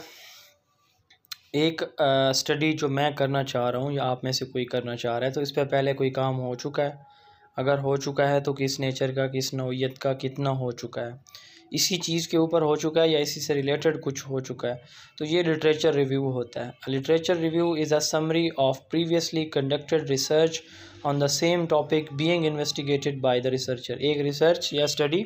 एक स्टडी जो मैं करना चाह रहा हूँ या आप में से कोई करना चाह रहा है तो इस पर पहले कोई काम हो चुका है अगर हो चुका है तो किस नेचर का किस नोयत का कितना हो चुका है इसी चीज़ के ऊपर हो चुका है या इसी से रिलेटेड कुछ हो चुका है तो ये लिटरेचर रिव्यू होता है literature review is a summary of previously conducted research on the same topic being investigated by the researcher एक रिसर्च या स्टडी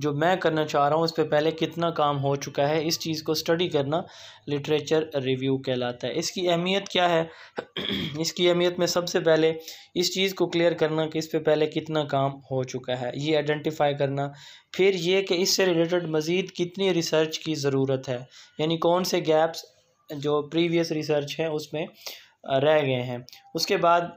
जो मैं करना चाह रहा हूँ उस पर पहले कितना काम हो चुका है इस चीज़ को स्टडी करना लिटरेचर रिव्यू कहलाता है इसकी अहमियत क्या है इसकी अहमियत में सबसे पहले इस चीज़ को क्लियर करना कि इस पर पहले कितना काम हो चुका है ये आइडेंटिफाई करना फिर ये कि इससे रिलेटेड मज़ीद कितनी रिसर्च की ज़रूरत है यानी कौन से गैप्स जो प्रीवियस रिसर्च हैं उसमें रह गए हैं उसके बाद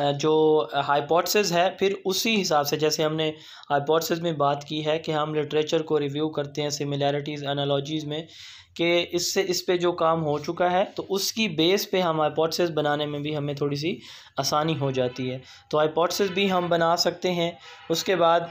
जो हाइपोथेसिस है फिर उसी हिसाब से जैसे हमने हाइपोथेसिस में बात की है कि हम लिटरेचर को रिव्यू करते हैं सिमिलैरिटीज़ एनालॉजीज़ में कि इससे इस पे जो काम हो चुका है तो उसकी बेस पे हम हाइपोथेसिस बनाने में भी हमें थोड़ी सी आसानी हो जाती है तो हाइपोथेसिस भी हम बना सकते हैं उसके बाद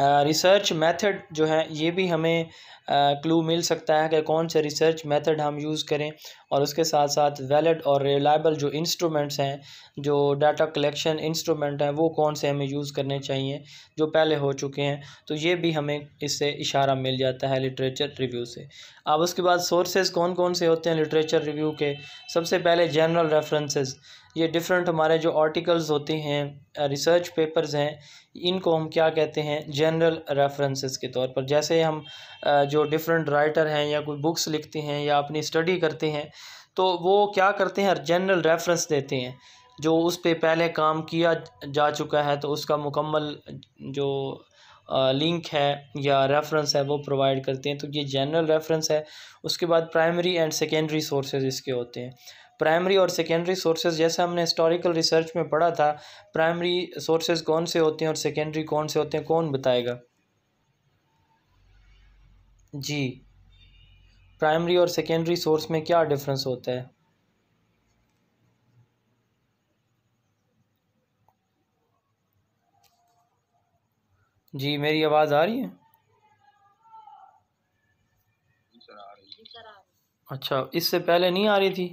रिसर्च मेथड जो है ये भी हमें क्लू मिल सकता है कि कौन से रिसर्च मेथड हम यूज़ करें और उसके साथ साथ वैलिड और रिलायबल जो इंस्ट्रूमेंट्स हैं जो डाटा कलेक्शन इंस्ट्रूमेंट हैं वो कौन से हमें यूज़ करने चाहिए जो पहले हो चुके हैं तो ये भी हमें इससे इशारा मिल जाता है लिटरेचर रिव्यू से अब उसके बाद सोर्सेज कौन कौन से होते हैं लिटरेचर रिव्यू के सबसे पहले जनरल रेफरेंसेज ये डिफरेंट हमारे जो आर्टिकल्स होते हैं रिसर्च पेपर्स हैं इनको हम क्या कहते हैं जनरल रेफरेंसेस के तौर पर जैसे हम जो डिफरेंट राइटर हैं या कोई बुक्स लिखते हैं या अपनी स्टडी करते हैं तो वो क्या करते हैं जनरल रेफरेंस देते हैं जो उस पर पहले काम किया जा चुका है तो उसका मुकम्मल जो लिंक है या रेफरेंस है वो प्रोवाइड करते हैं तो ये जनरल रेफरेंस है उसके बाद प्राइमरी एंड सेकेंडरी सोर्सेज इसके होते हैं प्राइमरी और सेकेंडरी सोर्सेज जैसे हमने हिस्टोरिकल रिसर्च में पढ़ा था प्राइमरी सोर्सेज कौन से होते हैं और सेकेंडरी कौन से होते हैं कौन बताएगा जी प्राइमरी और सेकेंडरी सोर्स में क्या डिफरेंस होता है जी मेरी आवाज़ आ रही है अच्छा इससे पहले नहीं आ रही थी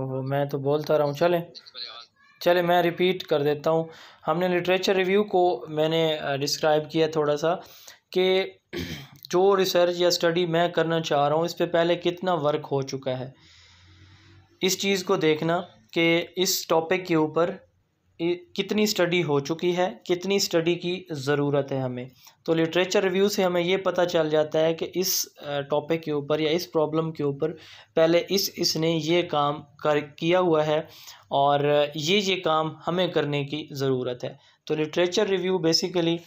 ओहो मैं तो बोलता रहा हूँ चले चले मैं रिपीट कर देता हूँ हमने लिटरेचर रिव्यू को मैंने डिस्क्राइब किया थोड़ा सा कि जो रिसर्च या स्टडी मैं करना चाह रहा हूँ इस पर पहले कितना वर्क हो चुका है इस चीज़ को देखना कि इस टॉपिक के ऊपर कितनी स्टडी हो चुकी है कितनी स्टडी की ज़रूरत है हमें तो लिटरेचर रिव्यू से हमें ये पता चल जाता है कि इस टॉपिक के ऊपर या इस प्रॉब्लम के ऊपर पहले इस इसने ये काम कर किया हुआ है और ये ये काम हमें करने की ज़रूरत है तो literature review basically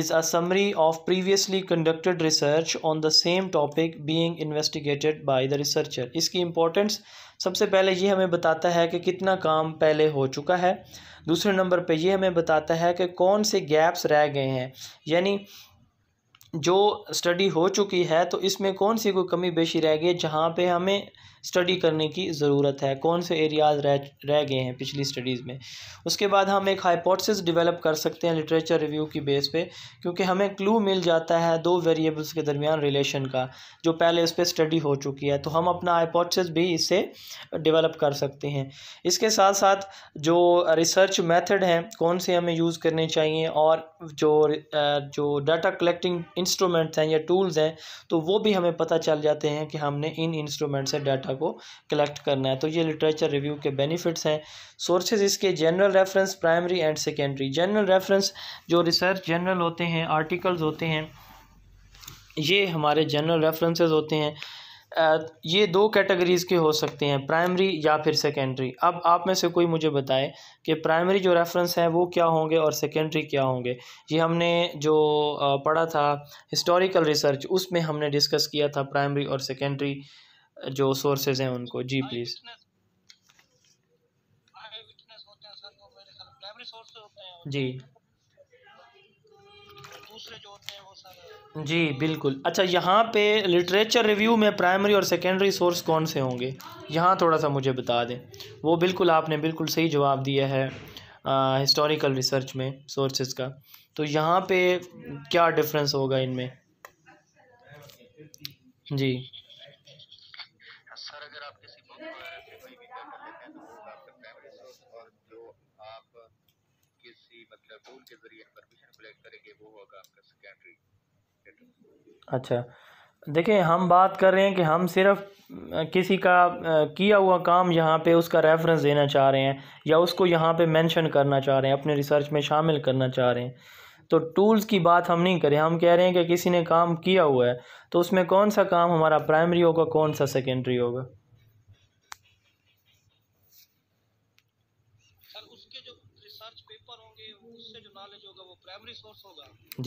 is a summary of previously conducted research on the same topic being investigated by the researcher इसकी importance सबसे पहले ये हमें बताता है कि कितना काम पहले हो चुका है दूसरे नंबर पे ये हमें बताता है कि कौन से गैप्स रह गए हैं यानी जो स्टडी हो चुकी है तो इसमें कौन सी कोई कमी बेशी रह गई है जहाँ पे हमें स्टडी करने की ज़रूरत है कौन से एरियाज़ रह रह गए हैं पिछली स्टडीज़ में उसके बाद हम एक हाइपोथेसिस डेवलप कर सकते हैं लिटरेचर रिव्यू की बेस पे क्योंकि हमें क्लू मिल जाता है दो वेरिएबल्स के दरमियान रिलेशन का जो पहले उस पर स्टडी हो चुकी है तो हम अपना हाइपोथेसिस भी इससे डेवलप कर सकते हैं इसके साथ साथ जो रिसर्च मैथड हैं कौन से हमें यूज़ करने चाहिए और जो जो डाटा कलेक्टिंग इंस्ट्रूमेंट्स हैं या टूल्स हैं तो वो भी हमें पता चल जाते हैं कि हमने इन इंस्ट्रूमेंट से डाटा को कलेक्ट करना है तो ये लिटरेचर रिव्यू के बेनिफिट्स हैं सोर्सेज इसके general reference primary and secondary general reference जो रिसर्च जनरल होते हैं आर्टिकल्स होते हैं ये हमारे जनरल रेफरेंसेज होते हैं ये दो कैटेगरीज़ के हो सकते हैं प्राइमरी या फिर सेकेंडरी अब आप में से कोई मुझे बताए कि प्राइमरी जो रेफरेंस हैं वो क्या होंगे और सेकेंडरी क्या होंगे ये हमने जो पढ़ा था हिस्टोरिकल रिसर्च उसमें हमने डिस्कस किया था प्राइमरी और सेकेंडरी जो सोर्सेज हैं उनको जी प्लीज़ जी जी बिल्कुल अच्छा यहाँ पे लिटरेचर रिव्यू में प्राइमरी और सेकेंडरी सोर्स कौन से होंगे यहाँ थोड़ा सा मुझे बता दें वो बिल्कुल आपने बिल्कुल सही जवाब दिया है हिस्टोरिकल रिसर्च में सोर्सेज का तो यहाँ पे क्या डिफरेंस होगा इनमें जी अच्छा देखिए हम बात कर रहे हैं कि हम सिर्फ किसी का किया हुआ काम यहाँ पे उसका रेफरेंस देना चाह रहे हैं या उसको यहाँ पे मेंशन करना चाह रहे हैं अपने रिसर्च में शामिल करना चाह रहे हैं तो टूल्स की बात हम नहीं करें हम कह रहे हैं कि किसी ने काम किया हुआ है तो उसमें कौन सा काम हमारा प्राइमरी होगा कौन सा सेकेंडरी होगा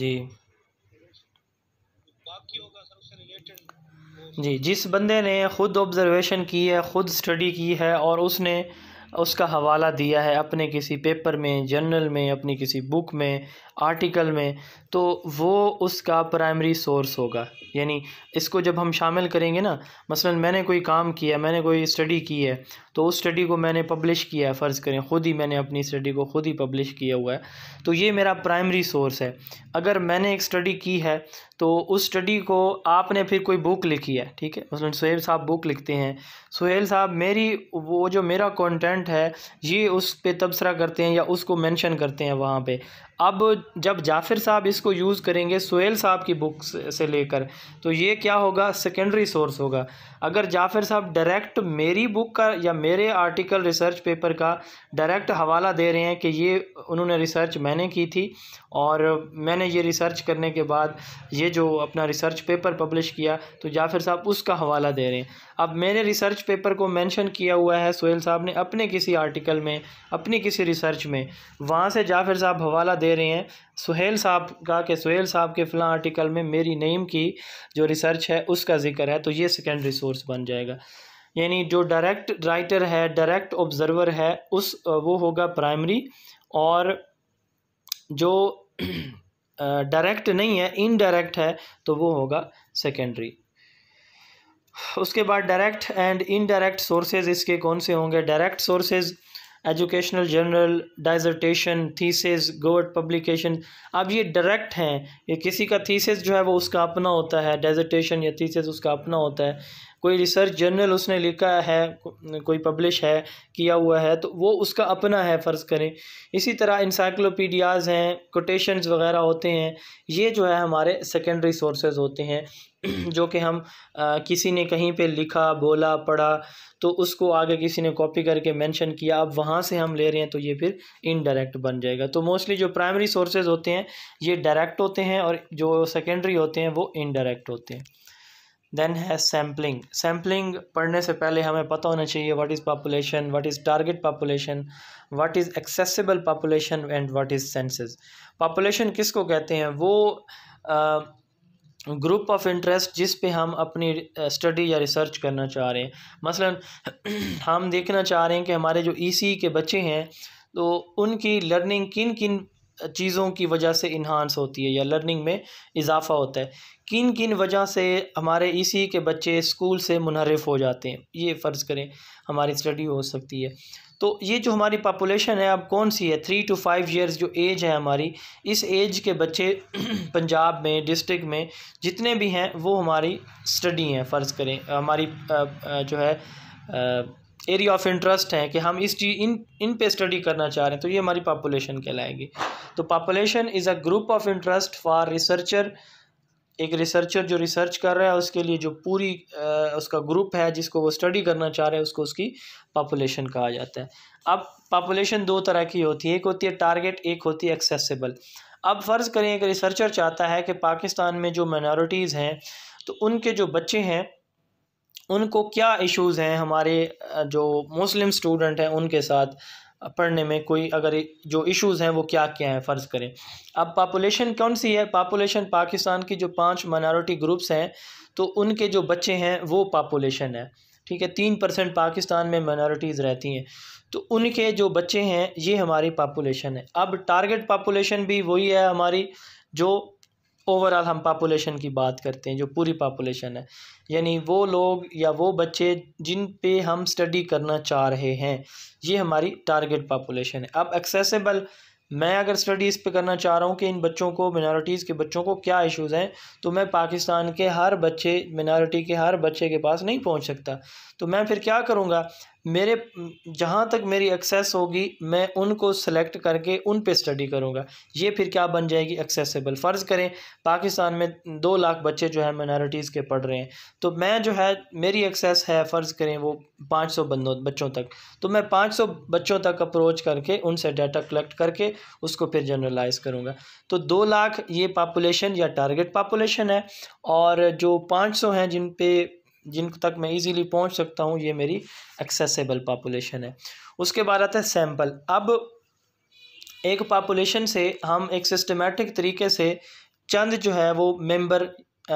जी जी जिस बंदे ने ख़ुद ऑब्ज़रवेशन की है ख़ुद स्टडी की है और उसने उसका हवाला दिया है अपने किसी पेपर में जर्नल में अपनी किसी बुक में आर्टिकल में तो वो उसका प्राइमरी सोर्स होगा यानी इसको जब हम शामिल करेंगे ना मसलन मैंने कोई काम किया मैंने कोई स्टडी की है तो उस स्टडी को मैंने पब्लिश किया है फ़र्ज़ करें ख़ुद ही मैंने अपनी स्टडी को ख़ुद ही पब्लिश किया हुआ है तो ये मेरा प्राइमरी सोर्स है अगर मैंने एक स्टडी की है तो उस स्टडी को आपने फिर कोई बुक लिखी है ठीक है मसलन सुहेल साहब बुक लिखते हैं सुहेल साहब मेरी वो जो मेरा कॉन्टेंट है ये उस पर तबसरा करते हैं या उसको मैंशन करते हैं वहाँ पर अब जब जाफिर साहब इसको यूज़ करेंगे सुहेल साहब की बुक से लेकर तो ये क्या होगा सेकेंडरी सोर्स होगा अगर जाफिर साहब डायरेक्ट मेरी बुक का या मेरे आर्टिकल रिसर्च पेपर का डायरेक्ट हवाला दे रहे हैं कि ये उन्होंने रिसर्च मैंने की थी और मैंने ये रिसर्च करने के बाद ये जो अपना रिसर्च पेपर पब्लिश किया तो जाफिर साहब उसका हवाला दे रहे हैं अब मैंने रिसर्च पेपर को मैंशन किया हुआ है सुहेल साहब ने अपने किसी आर्टिकल में अपनी किसी रिसर्च में वहाँ से जाफिर साहब हवाला दे रहे हैं सुहेल साहब का कि सुहेल साहब के फिलहाल आर्टिकल में मेरी नेम की जो रिसर्च है उसका जिक्र है तो ये सेकेंडरी सोर्स बन जाएगा यानी जो डायरेक्ट राइटर है डायरेक्ट ऑब्ज़र्वर है उस वो होगा प्राइमरी और जो डायरेक्ट नहीं है इनडायरेक्ट है तो वो होगा सेकेंडरी उसके बाद डायरेक्ट एंड इनडायरेक्ट सोर्सेज इसके कौन से होंगे direct sources educational journal dissertation theses गोवर्ड पब्लिकेशन अब ये डायरेक्ट हैं ये किसी का थीसेस जो है वो उसका अपना होता है डाइजर्टेशन या थीसेस उसका अपना होता है कोई रिसर्च जर्नल उसने लिखा है कोई पब्लिश है किया हुआ है तो वो उसका अपना है फ़र्ज़ करें इसी तरह इंसाइक्लोपीडियाज़ हैं कोटेशन वगैरह होते हैं ये जो है हमारे सेकेंडरी सोर्सेज होते हैं जो कि हम आ, किसी ने कहीं पे लिखा बोला पढ़ा तो उसको आगे किसी ने कॉपी करके मेंशन किया अब वहाँ से हम ले रहे हैं तो ये फिर इनडायरेक्ट बन जाएगा तो मोस्टली जो प्राइमरी सोर्सेज होते हैं ये डायरेक्ट होते हैं और जो सेकेंडरी होते हैं वो इनडायरेक्ट होते हैं देन है सैम्पलिंग सैम्पलिंग पढ़ने से पहले हमें पता होना चाहिए what is population what is target population what is accessible population and what is census किस किसको कहते हैं वो ग्रुप ऑफ इंटरेस्ट जिस पे हम अपनी स्टडी या रिसर्च करना चाह रहे हैं मसलन हम देखना चाह रहे हैं कि हमारे जो ई e के बच्चे हैं तो उनकी लर्निंग किन किन चीज़ों की वजह से इन्हांस होती है या लर्निंग में इजाफा होता है किन किन वजह से हमारे इसी e के बच्चे स्कूल से मुनहरफ हो जाते हैं ये फ़र्ज़ करें हमारी स्टडी हो सकती है तो ये जो हमारी पॉपुलेशन है अब कौन सी है थ्री टू फाइव ईयर्स जो एज है हमारी इस एज के बच्चे पंजाब में डिस्ट्रिक्ट में जितने भी हैं वो हमारी स्टडी हैं फ़र्ज़ करें हमारी जो है एरिया ऑफ इंटरेस्ट हैं कि हम इस चीज इन इन पे स्टडी करना चाह रहे हैं तो ये हमारी पॉपुलेशन कहलाएगी तो population is a group of interest for researcher एक रिसर्चर जो रिसर्च कर रहा है उसके लिए जो पूरी आ, उसका ग्रुप है जिसको वो स्टडी करना चाह रहे हैं उसको उसकी पॉपुलेशन कहा जाता है अब पॉपुलेशन दो तरह की होती है एक होती है टारगेट एक होती है एक्सेसिबल अब फ़र्ज़ करें एक रिसर्चर चाहता है कि पाकिस्तान में जो माइनॉरिटीज़ हैं तो उनके जो बच्चे हैं उनको क्या इश्यूज़ हैं हमारे जो मुस्लिम स्टूडेंट हैं उनके साथ पढ़ने में कोई अगर जो इश्यूज़ हैं वो क्या क्या हैं फ़र्ज़ करें अब पापोलेशन कौन सी है पापोलेशन पाकिस्तान की जो पांच माइनॉरिटी ग्रुप्स हैं तो उनके जो बच्चे हैं वो पापोलेशन है ठीक है तीन परसेंट पाकिस्तान में माइनॉरिटीज़ रहती हैं तो उनके जो बच्चे हैं ये हमारी पापोलेशन है अब टारगेट पापोलेशन भी वही है हमारी जो ओवरऑल हम पापुलेशन की बात करते हैं जो पूरी पापुलेशन है यानी वो लोग या वो बच्चे जिन पे हम स्टडी करना चाह रहे हैं ये हमारी टारगेट पापुलेशन है अब एक्सेसिबल मैं अगर स्टडी इस पर करना चाह रहा हूँ कि इन बच्चों को मिनारिटीज़ के बच्चों को क्या इश्यूज़ हैं तो मैं पाकिस्तान के हर बच्चे मिनारिटी के हर बच्चे के पास नहीं पहुँच सकता तो मैं फिर क्या करूँगा मेरे जहाँ तक मेरी एक्सेस होगी मैं उनको सेलेक्ट करके उन पे स्टडी करूँगा ये फिर क्या बन जाएगी एक्सेसिबल फ़र्ज़ करें पाकिस्तान में दो लाख बच्चे जो है माइनॉरिटीज़ के पढ़ रहे हैं तो मैं जो है मेरी एक्सेस है फ़र्ज़ करें वो पाँच सौ बंदों बच्चों तक तो मैं पाँच सौ बच्चों तक अप्रोच करके उनसे डाटा कलेक्ट करके उसको फिर जनरलाइज़ करूँगा तो दो लाख ये पापुलेशन या टारगेट पापुलेशन है और जो पाँच सौ हैं जिन पर जिन तक मैं इजीली पहुंच सकता हूं ये मेरी एक्सेसिबल पापुलेशन है उसके बाद आता है सैम्पल अब एक पापुलेशन से हम एक सिस्टमेटिक तरीके से चंद जो है वो मेंबर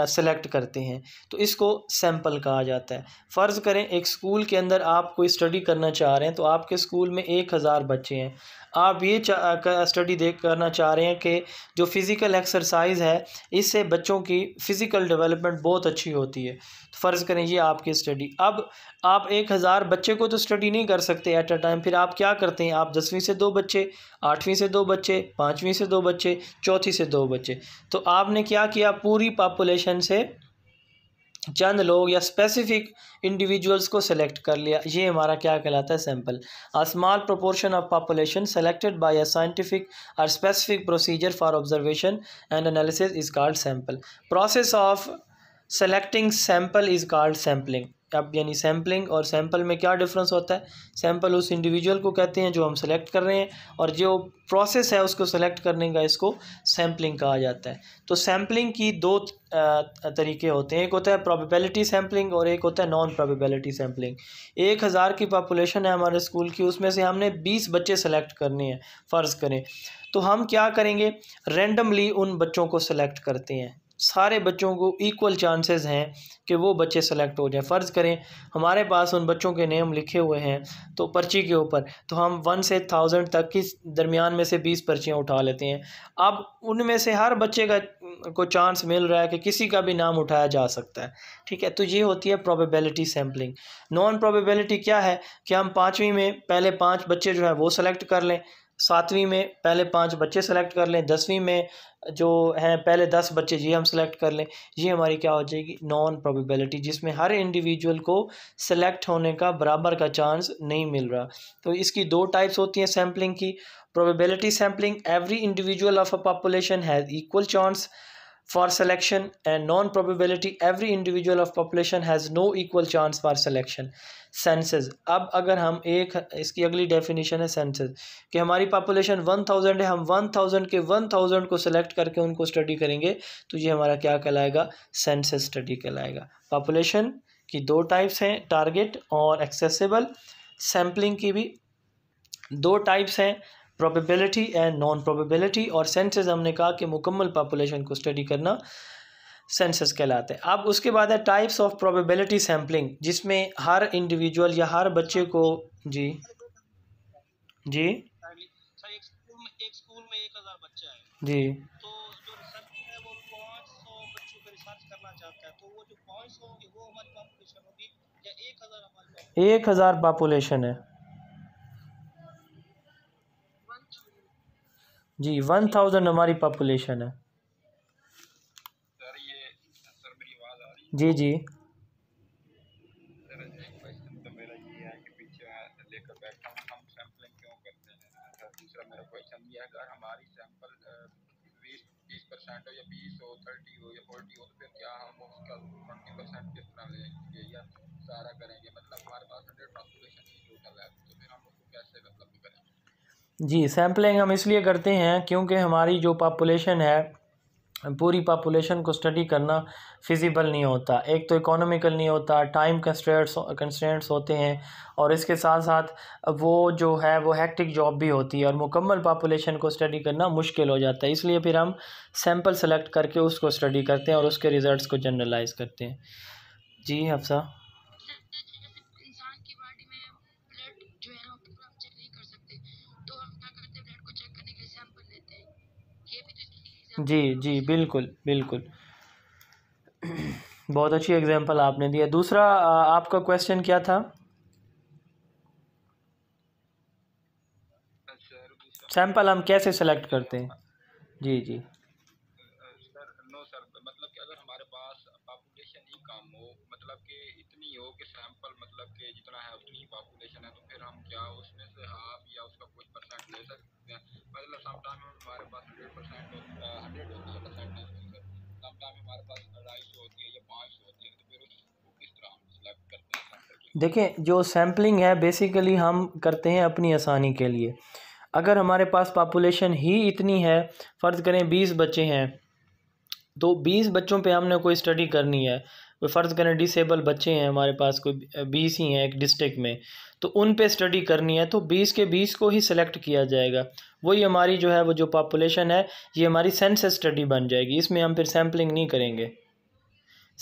सेलेक्ट करते हैं तो इसको सैंपल कहा जाता है फ़र्ज़ करें एक स्कूल के अंदर आप कोई स्टडी करना चाह रहे हैं तो आपके स्कूल में एक हज़ार बच्चे हैं आप ये स्टडी देख करना चाह रहे हैं कि जो फ़िज़िकल एक्सरसाइज है इससे बच्चों की फ़िज़िकल डेवलपमेंट बहुत अच्छी होती है फ़र्ज़ करें ये आपकी स्टडी अब आप एक हज़ार बच्चे को तो स्टडी नहीं कर सकते एट अ टाइम फिर आप क्या करते हैं आप दसवीं से दो बच्चे आठवीं से दो बच्चे पाँचवीं से दो बच्चे चौथी से दो बच्चे तो आपने क्या किया पूरी पापुलेशन से चंद लोग या स्पेसिफिक इंडिविजुअल्स को सेलेक्ट कर लिया ये हमारा क्या कहलाता है sample a small proportion of population selected by a scientific और specific procedure for observation and analysis is called sample process of selecting sample is called sampling अब यानी सैम्पलिंग और सैम्पल में क्या डिफरेंस होता है सैम्पल उस इंडिविजुअल को कहते हैं जो हम सेलेक्ट कर रहे हैं और जो प्रोसेस है उसको सेलेक्ट करने का इसको सैम्पलिंग कहा जाता है तो सैम्पलिंग की दो तरीके होते हैं एक होता है प्रोबेबिलिटी सैम्पलिंग और एक होता है नॉन प्रोबेबिलिटी सैम्पलिंग एक हज़ार की पॉपुलेशन है हमारे स्कूल की उसमें से हमने बीस बच्चे सेलेक्ट करने हैं फ़र्ज़ करें तो हम क्या करेंगे रेंडमली उन बच्चों को सेलेक्ट करते हैं सारे बच्चों को इक्वल चांसेस हैं कि वो बच्चे सेलेक्ट हो जाएं फ़र्ज़ करें हमारे पास उन बच्चों के नेम लिखे हुए हैं तो पर्ची के ऊपर तो हम वन से थाउजेंड तक की दरमियान में से बीस पर्चियाँ उठा लेते हैं अब उनमें से हर बच्चे का को चांस मिल रहा है कि किसी का भी नाम उठाया जा सकता है ठीक है तो ये होती है प्रॉबेबिलिटी सैम्पलिंग नॉन प्रॉबेबिलिटी क्या है कि हम पाँचवीं में पहले पाँच बच्चे जो है वो सेलेक्ट कर लें सातवीं में पहले पाँच बच्चे सेलेक्ट कर लें दसवीं में जो हैं पहले दस बच्चे ये हम सेलेक्ट कर लें ये हमारी क्या हो जाएगी नॉन प्रोबेबिलिटी जिसमें हर इंडिविजुअल को सेलेक्ट होने का बराबर का चांस नहीं मिल रहा तो इसकी दो टाइप्स होती हैं सैम्पलिंग की probability sampling every individual of a population has equal chance for selection and non probability every individual of population has no equal chance for selection census अब अगर हम एक इसकी अगली डेफिनेशन है सेंसेस कि हमारी पॉपुलेशन वन थाउजेंड है हम वन थाउजेंड के वन थाउजेंड को सिलेक्ट करके उनको स्टडी करेंगे तो ये हमारा क्या कहलाएगा सेंसेस स्टडी कहलाएगा पॉपुलेशन की दो टाइप्स हैं टारगेट और एक्सेसिबल सैम्पलिंग की भी दो टाइप्स हैं प्रोबेबिलिटी एंड नॉन प्रोबेबिलिटी और सेंसेस हमने कहा कि मुकम्मल पॉपुलेशन को स्टडी करना सेंसस कहलाते हैं अब उसके बाद है टाइप्स ऑफ प्रोबेबिलिटी सैम्पलिंग जिसमें हर इंडिविजुअल या हर बच्चे को जी जी जी एक हज़ार पॉपुलेशन है जी वन थाउजेंड हमारी पॉपुलेशन है जी जी जी सैम्पलिंग हम इसलिए करते हैं क्योंकि हमारी जो पॉपुलेशन है पूरी पापुलेशन को स्टडी करना फिजिबल नहीं होता एक तो इकोनॉमिकल नहीं होता टाइम कंस्ट्रेंट्स कंस्ट्रेंट्स होते हैं और इसके साथ साथ वो जो है वो हैक्टिक जॉब भी होती है और मुकम्मल पापुलेशन को स्टडी करना मुश्किल हो जाता है इसलिए फिर हम सैम्पल सेलेक्ट करके उसको स्टडी करते हैं और उसके रिज़ल्ट को जनरलाइज़ करते हैं जी हफ्सा जी जी बिल्कुल बिल्कुल बहुत अच्छी एग्जांपल आपने दिया दूसरा आपका क्वेश्चन क्या था सैंपल हम कैसे सेलेक्ट करते हैं जी जी मतलब मतलब जितना है उतनी पॉपुलेशन है तो फिर हम क्या उसमें से हाफ या उसका कुछ परसेंट ले सकते मतलब समटाइम हमारे पास हंड्रेड परसेंट हंड्रेड होती है समटाइम हमारे पास अढ़ाई सौ होती है या पाँच सौ होती है तो फिर उसको किस तरह हम सिलेक्ट करते हैं देखें जो सैम्पलिंग है बेसिकली हम करते हैं अपनी आसानी के लिए अगर हमारे पास पापुलेशन ही इतनी है फ़र्ज़ करें बीस बच्चे हैं तो बीस बच्चों पे हमने कोई स्टडी करनी है कोई फ़र्ज़ करें डिसेबल बच्चे हैं हमारे पास कोई बीस ही हैं एक डिस्ट्रिक्ट में तो उन पे स्टडी करनी है तो बीस के बीस को ही सिलेक्ट किया जाएगा वही हमारी जो है वो जो पॉपुलेशन है ये हमारी सेंस स्टडी बन जाएगी इसमें हम फिर सैम्पलिंग नहीं करेंगे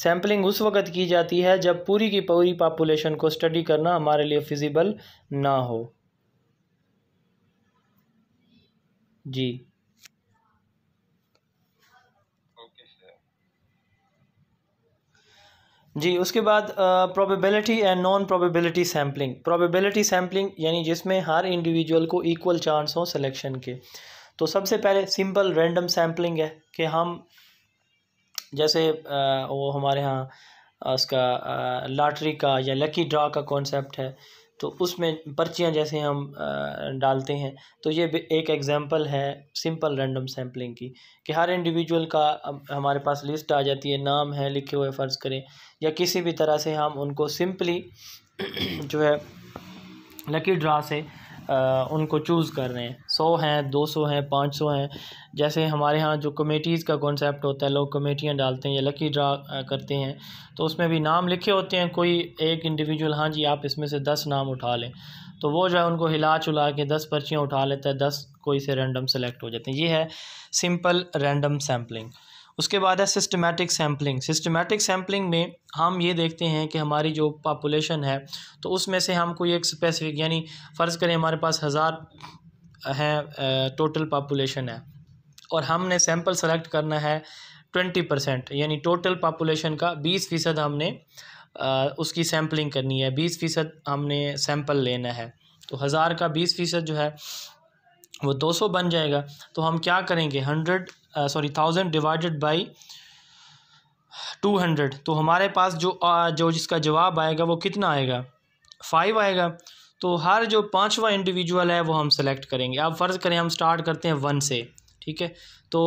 सैम्पलिंग उस वक़्त की जाती है जब पूरी की पूरी पॉपुलेशन को स्टडी करना हमारे लिए फिजिबल ना हो जी जी उसके बाद probability and non probability sampling probability sampling यानी जिसमें हर इंडिविजुअल को इक्वल चांस हो सिलेक्शन के तो सबसे पहले सिंपल रैंडम सैम्पलिंग है कि हम जैसे वो हमारे यहाँ उसका लॉटरी का या लकी ड्रा का कॉन्सेप्ट है तो उसमें पर्चियाँ जैसे हम डालते हैं तो ये एक एग्ज़ाम्पल है सिंपल रैंडम सैम्पलिंग की कि हर इंडिविजुअल का हमारे पास लिस्ट आ जाती है नाम है लिखे हुए फ़र्ज़ करें या किसी भी तरह से हम उनको सिंपली जो है लकी ड्रा से उनको चूज़ कर रहे हैं सौ हैं दो सौ हैं पाँच सौ हैं जैसे हमारे यहाँ जो कमेटीज़ का कॉन्सेप्ट होता है लोग कमेटियाँ डालते हैं या लकी ड्रा करते हैं तो उसमें भी नाम लिखे होते हैं कोई एक इंडिविजुअल हाँ जी आप इसमें से दस नाम उठा लें तो वो जो है उनको हिला चुला के दस पर्चियाँ उठा लेता है दस कोई से रैंडम सेलेक्ट हो जाते हैं ये है सिंपल रैंडम सैम्पलिंग उसके बाद है सिस्टमेटिक सैम्पलिंग सिस्टमेटिक सैम्पलिंग में हम ये देखते हैं कि हमारी जो पॉपुलेशन है तो उसमें से हम कोई एक स्पेसिफिक यानी फ़र्ज़ करें हमारे पास हज़ार है टोटल पापुलेशन है और हमने सैम्पल सेलेक्ट करना है ट्वेंटी परसेंट यानी टोटल पापुलेशन का बीस फ़ीसद हमने आ, उसकी सैम्पलिंग करनी है बीस फ़ीसद हमने सैम्पल लेना है तो हज़ार का बीस फ़ीसद जो है वो दो सौ बन जाएगा तो हम क्या करेंगे hundred sorry thousand divided by two hundred तो हमारे पास जो आ, uh, जो जिसका जवाब आएगा वो कितना आएगा फाइव आएगा तो हर जो पाँचवा इंडिविजुअल है वो हम सेलेक्ट करेंगे अब फ़र्ज़ करें हम स्टार्ट करते हैं वन से ठीक है तो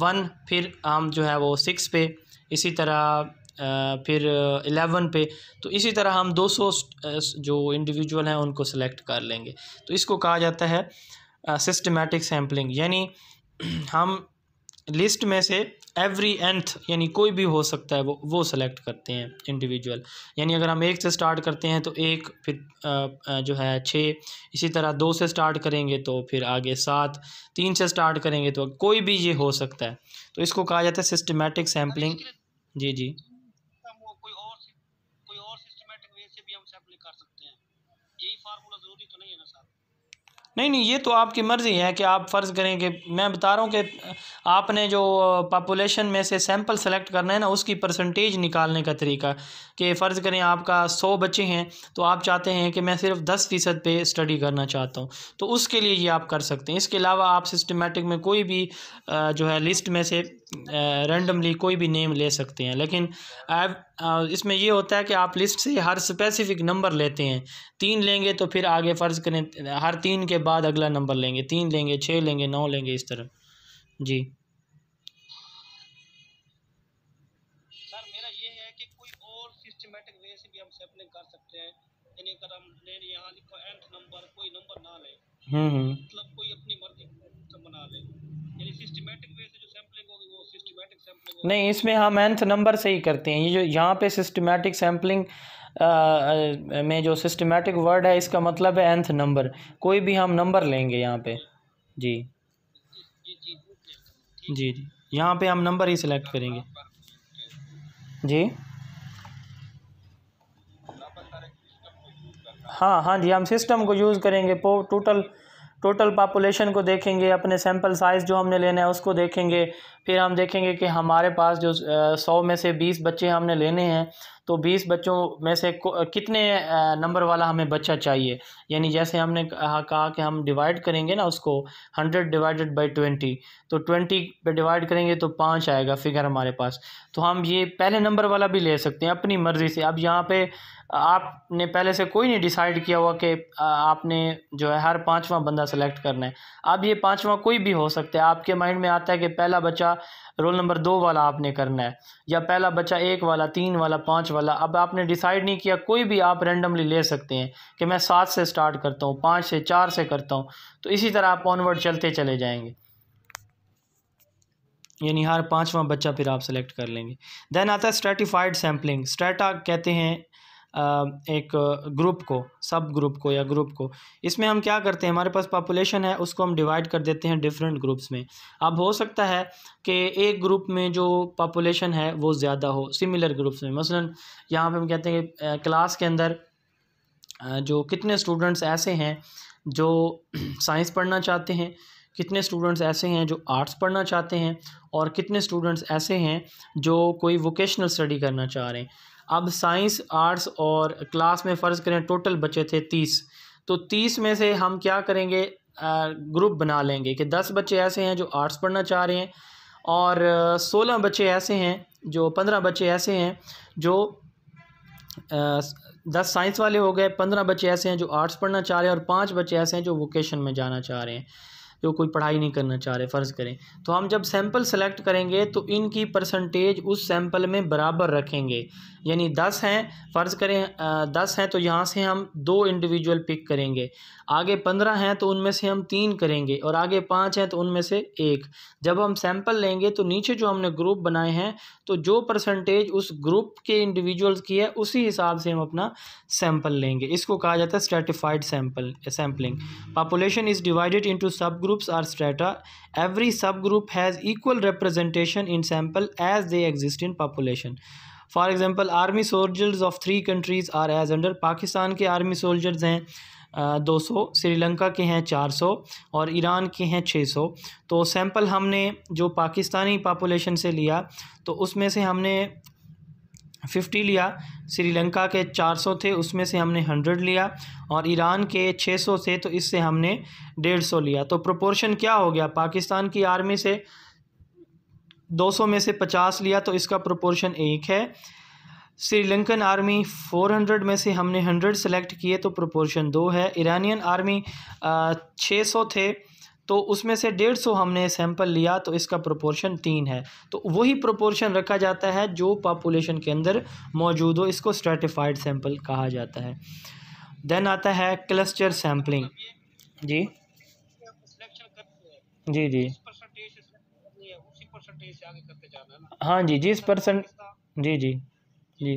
वन फिर हम जो है वो सिक्स पे इसी तरह uh, फिर एलेवन पे तो इसी तरह हम दो सौ uh, जो इंडिविजुअल हैं उनको सेलेक्ट कर लेंगे तो इसको कहा जाता है सिस्टमेटिक सैम्पलिंग यानी हम लिस्ट में से एवरी एंथ यानी कोई भी हो सकता है वो वो सेलेक्ट करते हैं इंडिविजुअल यानी अगर हम एक से स्टार्ट करते हैं तो एक फिर जो है छः इसी तरह दो से स्टार्ट करेंगे तो फिर आगे सात तीन से स्टार्ट करेंगे तो कोई भी ये हो सकता है तो इसको कहा जाता है सिस्टमेटिक सैम्पलिंग जी जी नहीं नहीं ये तो आपकी मर्ज़ी है कि आप फ़र्ज़ करें कि मैं बता रहा हूँ कि आपने जो पापुलेशन में से सैंपल सेलेक्ट करना है ना उसकी परसेंटेज निकालने का तरीका कि फ़र्ज़ करें आपका सौ बच्चे हैं तो आप चाहते हैं कि मैं सिर्फ दस फ़ीसद पर स्टडी करना चाहता हूँ तो उसके लिए ये आप कर सकते हैं इसके अलावा आप सिस्टमेटिक में कोई भी जो है लिस्ट में से रैंडमली कोई भी नेम ले सकते हैं लेकिन आप इसमें ये होता है कि आप लिस्ट से हर स्पेसिफिक नंबर लेते हैं तीन लेंगे तो फिर आगे फ़र्ज़ करें हर तीन के बाद अगला नंबर लेंगे तीन लेंगे छः लेंगे नौ लेंगे इस तरह जी सर हम्म, हम्म। नहीं इसमें हम एंथ नंबर से ही करते हैं ये जो यहाँ पे सिस्टमेटिक सैम्पलिंग में जो सिस्टमेटिक वर्ड है इसका मतलब है एंथ नंबर कोई भी हम नंबर लेंगे यहाँ पे जी जी जी यहाँ पे हम नंबर ही सिलेक्ट करेंगे जी हाँ हाँ जी हम सिस्टम को यूज़ करेंगे पो टोटल टोटल पॉपुलेशन को देखेंगे अपने सैम्पल साइज़ जो हमने लेना है उसको देखेंगे फिर हम देखेंगे कि हमारे पास जो सौ में से बीस बच्चे हमने लेने हैं तो बीस बच्चों में से कितने नंबर वाला हमें बच्चा चाहिए यानी जैसे हमने कहा कहा कि हम डिवाइड करेंगे ना उसको हंड्रेड डिवाइडेड बाई ट्वेंटी तो ट्वेंटी पे डिवाइड करेंगे तो पाँच आएगा फिगर हमारे पास तो हम ये पहले नंबर वाला भी ले सकते हैं अपनी मर्ज़ी से अब यहाँ पे आपने पहले से कोई नहीं डिसाइड किया हुआ कि आपने जो है हर पाँचवा बंदा सेलेक्ट करना है अब ये पाँचवा कोई भी हो सकता है आपके माइंड में आता है कि पहला बच्चा रोल नंबर दो वाला आपने करना है या पहला बच्चा एक वाला तीन वाला पाँच वाला अब आपने डिसाइड नहीं किया कोई भी आप रेंडमली ले सकते हैं कि मैं सात से स्टार्ट करता हूँ पाँच से चार से करता हूँ तो इसी तरह आप ऑनवर्ड चलते चले जाएंगे यानी हर पाँचवा बच्चा फिर आप सेलेक्ट कर लेंगे देन आता है स्ट्रेटिफाइड सैम्पलिंग स्ट्रेटा कहते हैं एक ग्रुप को सब ग्रुप को या ग्रुप को इसमें हम क्या करते हैं हमारे पास पॉपुलेशन है उसको हम डिवाइड कर देते हैं डिफरेंट ग्रुप्स में अब हो सकता है कि एक ग्रुप में जो पॉपुलेशन है वो ज़्यादा हो सिमिलर ग्रुप्स में मसलन यहाँ पे हम कहते हैं कि क्लास के अंदर जो कितने स्टूडेंट्स ऐसे हैं जो साइंस पढ़ना चाहते हैं कितने स्टूडेंट्स ऐसे हैं जो आर्ट्स पढ़ना चाहते हैं और कितने स्टूडेंट्स ऐसे हैं जो कोई वोकेशनल स्टडी करना चाह रहे हैं अब साइंस आर्ट्स और क्लास में फ़र्ज़ करें टोटल बचे थे तीस तो तीस में से हम क्या करेंगे ग्रुप बना लेंगे कि दस बच्चे ऐसे हैं जो आर्ट्स पढ़ना चाह रहे हैं और सोलह बच्चे ऐसे हैं जो पंद्रह बच्चे ऐसे हैं जो दस साइंस वाले हो गए पंद्रह बच्चे ऐसे हैं जो आर्ट्स पढ़ना चाह रहे हैं और पाँच बच्चे ऐसे हैं जो वोकेशन में जाना चाह रहे हैं जो कोई पढ़ाई नहीं करना चाह रहे फ़र्ज़ करें तो हम जब सैंपल सेलेक्ट करेंगे तो इनकी परसेंटेज उस सैंपल में बराबर रखेंगे यानी दस हैं फ़र्ज़ करें दस हैं तो यहाँ से हम दो इंडिविजुअल पिक करेंगे आगे पंद्रह हैं तो उनमें से हम तीन करेंगे और आगे पाँच हैं तो उनमें से एक जब हम सैंपल लेंगे तो नीचे जो हमने ग्रुप बनाए हैं तो जो परसेंटेज उस ग्रुप के इंडिविजुअल्स की है उसी हिसाब से हम अपना सैंपल लेंगे इसको कहा जाता है stratified sample sampling population is divided into sub groups or strata every sub group has equal representation in sample as they exist in population for example army soldiers of three countries are as under Pakistan के आर्मी सोल्जर्स हैं दो सौ श्रीलंका के हैं चार सौ और ईरान के हैं छः सौ तो सैंपल हमने जो पाकिस्तानी पापुलेशन से लिया तो उसमें से हमने फिफ्टी लिया श्रीलंका के चार सौ थे उसमें से हमने हंड्रेड लिया और ईरान के छः सौ थे तो इससे हमने डेढ़ सौ लिया तो प्रोपोर्शन क्या हो गया पाकिस्तान की आर्मी से 200 में से 50 लिया तो इसका प्रोपोर्शन एक है श्रीलंकन आर्मी 400 में से हमने 100 सेलेक्ट किए तो प्रोपोर्शन दो है ईरानियन आर्मी छः सौ थे तो उसमें से डेढ़ सौ हमने सैंपल लिया तो इसका प्रोपोर्शन तीन है तो वही प्रोपोर्शन रखा जाता है जो पॉपुलेशन के अंदर मौजूद हो इसको स्ट्रेटिफाइड सैंपल कहा जाता है देन आता है क्लस्टर सैम्पलिंग जी जी जी हाँ जी जिस परसेंट जी जी जी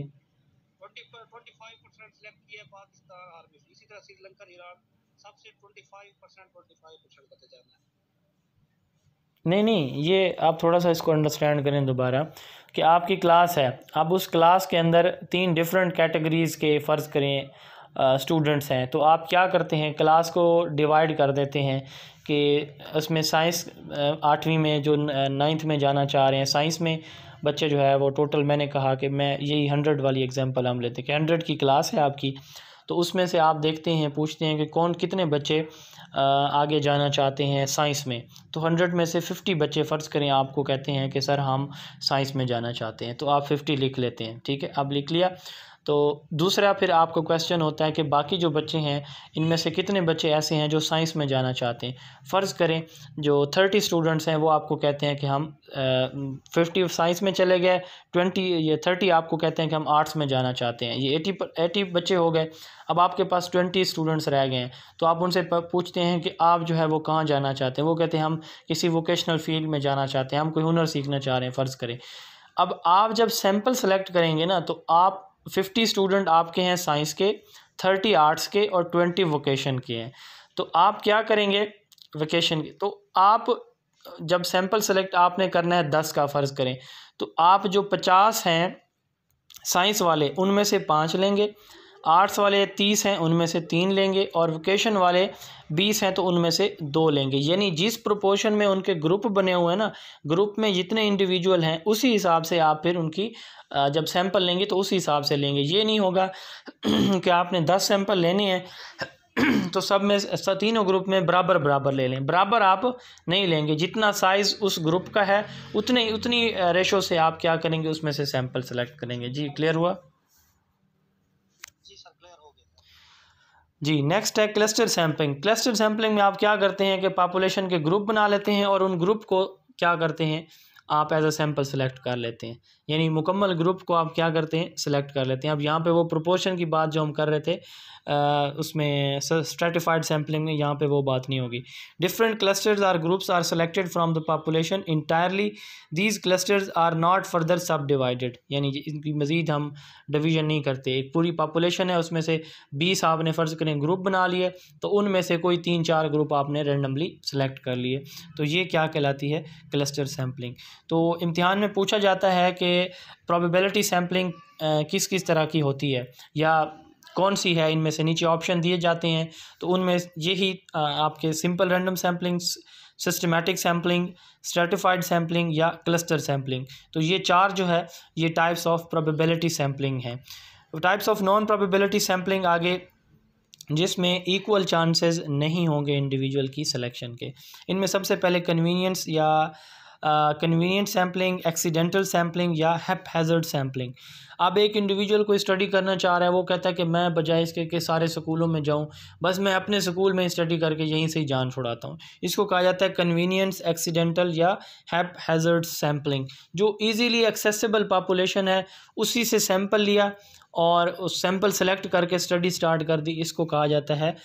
किया पाकिस्तान आर्मी इसी तरह श्रीलंका ईरान सबसे करते जाना है नहीं नहीं ये आप थोड़ा सा इसको अंडरस्टैंड करें दोबारा कि आपकी क्लास है आप उस क्लास के अंदर तीन डिफरेंट कैटेगरीज़ के फ़र्ज़ करें स्टूडेंट्स हैं तो आप क्या करते हैं क्लास को डिवाइड कर देते हैं कि उसमें साइंस आठवीं में जो नाइन्थ में जाना चाह रहे हैं साइंस में बच्चे जो है वो टोटल मैंने कहा कि मैं यही हंड्रेड वाली एग्ज़ाम्पल हम लेते हैं कि हंड्रेड की क्लास है आपकी तो उसमें से आप देखते हैं पूछते हैं कि कौन कितने बच्चे आगे जाना चाहते हैं साइंस में तो हंड्रेड में से फ़िफ्टी बच्चे फ़र्ज़ करें आपको कहते हैं कि सर हम साइंस में जाना चाहते हैं तो आप फ़िफ्टी लिख लेते हैं ठीक है अब लिख लिया तो दूसरा फिर आपको क्वेश्चन होता है कि बाकी जो बच्चे हैं इनमें से कितने बच्चे ऐसे हैं जो साइंस में जाना चाहते हैं फ़र्ज़ करें जो थर्टी स्टूडेंट्स हैं वो आपको कहते हैं कि हम फिफ्टी साइंस में चले गए ट्वेंटी ये थर्टी आपको कहते हैं कि हम आर्ट्स में जाना चाहते हैं ये एटी एटी बच्चे हो गए अब आपके पास ट्वेंटी स्टूडेंट्स रह गए हैं तो आप उनसे पूछते हैं कि आप जो है वो कहाँ जाना चाहते हैं वो कहते हैं हम किसी वोकेशनल फील्ड में जाना चाहते हैं हम कोई हुनर सीखना चाह रहे हैं फ़र्ज़ करें अब आप जब सैंपल सेलेक्ट करेंगे ना तो आप फिफ्टी स्टूडेंट आपके हैं साइंस के थर्टी आर्ट्स के और ट्वेंटी वोकेशन के हैं तो आप क्या करेंगे वोकेशन के तो आप जब सैम्पल सेलेक्ट आपने करना है दस का फ़र्ज़ करें तो आप जो पचास हैं साइंस वाले उनमें से पाँच लेंगे आर्ट्स वाले तीस हैं उनमें से तीन लेंगे और वोकेशन वाले बीस हैं तो उनमें से दो लेंगे यानी जिस प्रोपोर्शन में उनके ग्रुप बने हुए हैं ना ग्रुप में जितने इंडिविजुअल हैं उसी हिसाब से आप फिर उनकी जब सैंपल लेंगे तो उसी हिसाब से लेंगे ये नहीं होगा कि आपने दस सैंपल लेने हैं तो सब में तीनों ग्रुप में बराबर बराबर ले लें बराबर आप नहीं लेंगे जितना साइज़ उस ग्रुप का है उतने उतनी रेशो से आप क्या करेंगे उसमें से सैंपल सेलेक्ट करेंगे जी क्लियर हुआ जी नेक्स्ट है क्लस्टर सैम्पलिंग क्लस्टर सैम्पलिंग में आप क्या करते हैं कि पॉपुलेशन के ग्रुप बना लेते हैं और उन ग्रुप को क्या करते हैं आप एज अ सैम्पल सेलेक्ट कर लेते हैं यानी मुकम्मल ग्रुप को आप क्या करते हैं सेलेक्ट कर लेते हैं अब यहाँ पे वो प्रोपोर्शन की बात जो हम कर रहे थे आ, उसमें स्ट्रेटिफाइड सैम्पलिंग में यहाँ पे वो बात नहीं होगी different clusters or groups are selected from the population entirely these clusters are not further sub divided यानी इनकी मज़ीद हम डिवीजन नहीं करते एक पूरी पॉपुलेशन है उसमें से बीस आपने फ़र्ज़ करें ग्रुप बना लिए तो उनमें से कोई तीन चार ग्रुप आपने रेंडमली सेलेक्ट कर लिए तो ये क्या कहलाती है क्लस्टर सैम्पलिंग तो इम्तिहान में पूछा जाता है कि प्रोबेबिलिटी सैम्पलिंग किस किस तरह की होती है या कौन सी है इनमें से नीचे ऑप्शन दिए जाते हैं तो उनमें यही आपके simple random sampling systematic sampling stratified sampling या क्लस्टर सैम्पलिंग तो ये चार जो है ये टाइप्स ऑफ प्रोबेबिलिटी सैम्पलिंग है types of non probability sampling आगे जिसमें इक्वल चांसेस नहीं होंगे इंडिविजुअल की सिलेक्शन के इनमें सबसे पहले कन्वीनियंस या कन्वीनियंट सैम्पलिंग एक्सीडेंटल सैम्पलिंग या हेप हैजर्ड सैम्पलिंग अब एक इंडिविजुअल को स्टडी करना चाह रहा है वो कहता है कि मैं बजाय इसके के सारे स्कूलों में जाऊँ बस मैं अपने स्कूल में स्टडी करके यहीं से ही जान छुड़ाता हूँ इसको कहा जाता है कन्वीनियंस एक्सीडेंटल या हैप हैजर्ड सैम्पलिंग जो ईजीली एक्सेसिबल पॉपुलेशन है उसी से सैम्पल लिया और उस सैंपल सेलेक्ट करके स्टडी स्टार्ट कर दी इसको कहा जाता है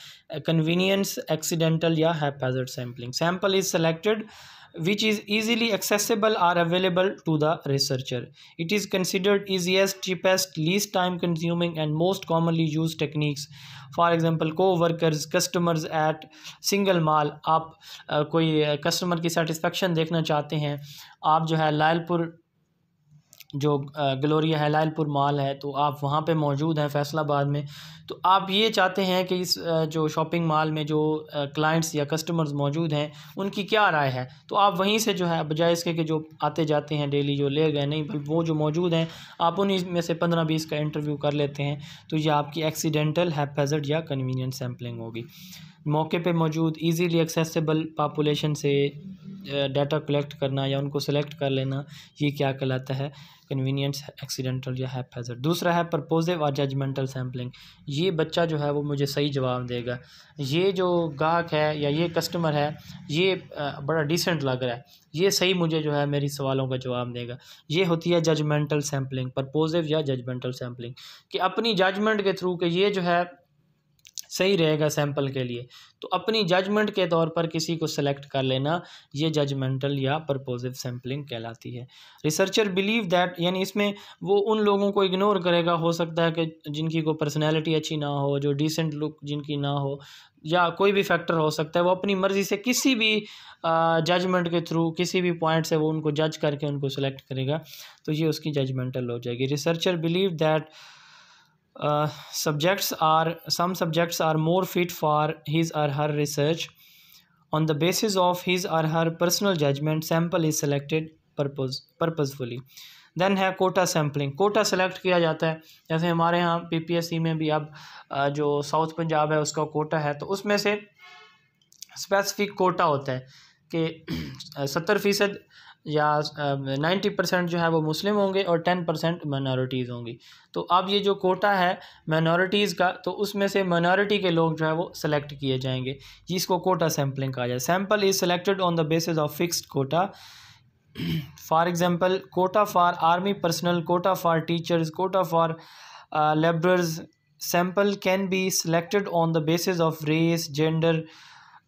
कन्वीनियंस एक्सीडेंटल या hazard sampling sample is selected which is easily accessible or available to the researcher it is considered easiest cheapest least time consuming and most commonly use techniques for example coworkers customers at single mall आप कोई कस्टमर की सेटिस्फेक्शन देखना चाहते हैं आप जो है लालपुर जो ग्लोरिया है लालपुर मॉल है तो आप वहाँ पे मौजूद हैं फैसलाबाद में तो आप ये चाहते हैं कि इस जो शॉपिंग मॉल में जो क्लाइंट्स या कस्टमर्स मौजूद हैं उनकी क्या राय है तो आप वहीं से जो है बजाय इसके कि जो आते जाते हैं डेली जो ले गए नहीं वो जो मौजूद हैं आप उन्हीं में से पंद्रह बीस का इंटरव्यू कर लेते हैं तो यह आपकी एक्सीडेंटल हैपेजड या कन्वीनियंट सैम्पलिंग होगी मौके पे मौजूद इजीली एक्सेसिबल पापुलेशन से डाटा कलेक्ट करना या उनको सेलेक्ट कर लेना ये क्या कहलाता है कन्वीनियंस एक्सीडेंटल या हैप दूसरा है प्रपोजिव और जजमेंटल सैम्पलिंग ये बच्चा जो है वो मुझे सही जवाब देगा ये जो गाहक है या ये कस्टमर है ये बड़ा डिसेंट लग रहा है ये सही मुझे जो है मेरी सवालों का जवाब देगा ये होती है जजमेंटल सैम्पलिंग प्रपोजिव या जजमेंटल सैम्पलिंग कि अपनी जजमेंट के थ्रू कि ये जो है सही रहेगा सैंपल के लिए तो अपनी जजमेंट के तौर पर किसी को सेलेक्ट कर लेना ये जजमेंटल या प्रपोजिव सैंपलिंग कहलाती है रिसर्चर बिलीव दैट यानी इसमें वो उन लोगों को इग्नोर करेगा हो सकता है कि जिनकी को पर्सनैलिटी अच्छी ना हो जो डिसेंट लुक जिनकी ना हो या कोई भी फैक्टर हो सकता है वो अपनी मर्ज़ी से किसी भी जजमेंट के थ्रू किसी भी पॉइंट से वो उनको जज करके उनको सेलेक्ट करेगा तो ये उसकी जजमेंटल हो जाएगी researcher believe that uh, subjects are some subjects are more fit for his or her research on the basis of his or her personal judgment sample is selected purpose purposefully then है कोटा सैम्पलिंग कोटा सेलेक्ट किया जाता है जैसे हमारे यहाँ पीपीएससी में भी अब जो साउथ पंजाब है उसका कोटा है तो उसमें से स्पेसिफिक कोटा होता है कि सत्तर फ़ीसद या नाइन्टी परसेंट जो है वो मुस्लिम होंगे और टेन परसेंट माइनॉरिटीज़ होंगी तो अब ये जो कोटा है माइनॉरिटीज़ का तो उसमें से माइनॉरिटी के लोग जो है वो सेलेक्ट किए जाएंगे जिसको कोटा सैम्पलिंग कहा जाए sample is selected on the basis of fixed quota for example quota for army personnel quota for teachers quota for labourers sample can be selected on the base of race gender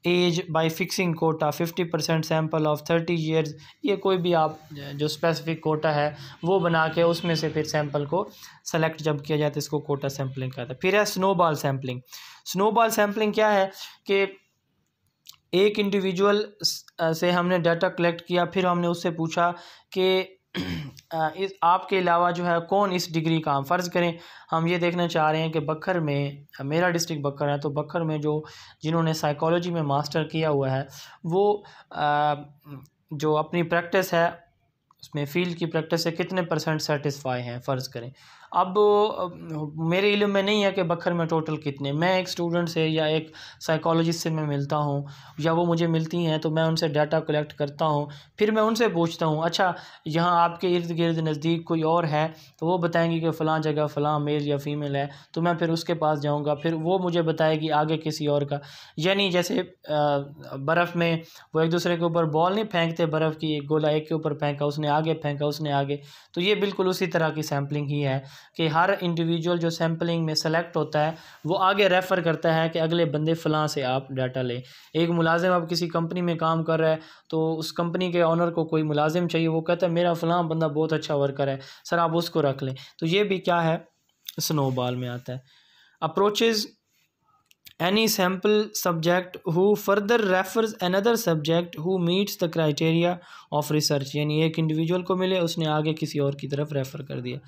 age by fixing quota fifty percent sample of thirty years ये कोई भी आप जो स्पेसिफिक कोटा है वो बना के उसमें से फिर सैम्पल को सेलेक्ट जब किया जाता है इसको कोटा सैम्पलिंग कहता है फिर है स्नोबॉल सैम्पलिंग स्नोबॉल सैम्पलिंग क्या है कि एक इंडिविजुअल से हमने डाटा कलेक्ट किया फिर हमने उससे पूछा कि इस आपके अलावा जो है कौन इस डिग्री का हम फ़र्ज़ करें हम ये देखना चाह रहे हैं कि बखर में मेरा डिस्ट्रिक्ट बखर है तो बखर में जो जिन्होंने साइकोलॉजी में मास्टर किया हुआ है वो आ, जो अपनी प्रैक्टिस है उसमें फ़ील्ड की प्रैक्टिस से कितने परसेंट सेटिस्फाई हैं फ़र्ज़ करें अब मेरे इलम में नहीं है कि बखर में टोटल कितने मैं एक स्टूडेंट से या एक साइकोलॉजिस्ट से मैं मिलता हूँ या वो मुझे मिलती हैं तो मैं उनसे डाटा कलेक्ट करता हूँ फिर मैं उनसे पूछता हूँ अच्छा यहाँ आपके इर्द गिर्द नज़दीक कोई और है तो वो बताएंगे कि फ़लाँ जगह फ़लाँ मेल या फीमेल है तो मैं फिर उसके पास जाऊँगा फिर वो मुझे बताएगी आगे किसी और का यानी जैसे बर्फ़ में वो एक दूसरे के ऊपर बॉल नहीं फेंकते बर्फ़ की एक गोला एक के ऊपर फेंका उसने आगे फेंका उसने आगे तो ये बिल्कुल उसी तरह की सैम्पलिंग ही है कि हर इंडिविजुअल जो सैम्पलिंग में सेलेक्ट होता है वो आगे रेफ़र करता है कि अगले बंदे फ़लाँ से आप डाटा लें एक मुलाजिम अब किसी कंपनी में काम कर रहा है तो उस कंपनी के ऑनर को कोई मुलाजिम चाहिए वो कहता है मेरा फ़लाँ बंदा बहुत अच्छा वर्कर है सर आप उसको रख लें तो ये भी क्या है स्नोबॉल में आता है approaches any sample subject who further refers another subject who meets the criteria of research यानी एक इंडिविजुअल को मिले उसने आगे किसी और की तरफ रेफ़र कर दिया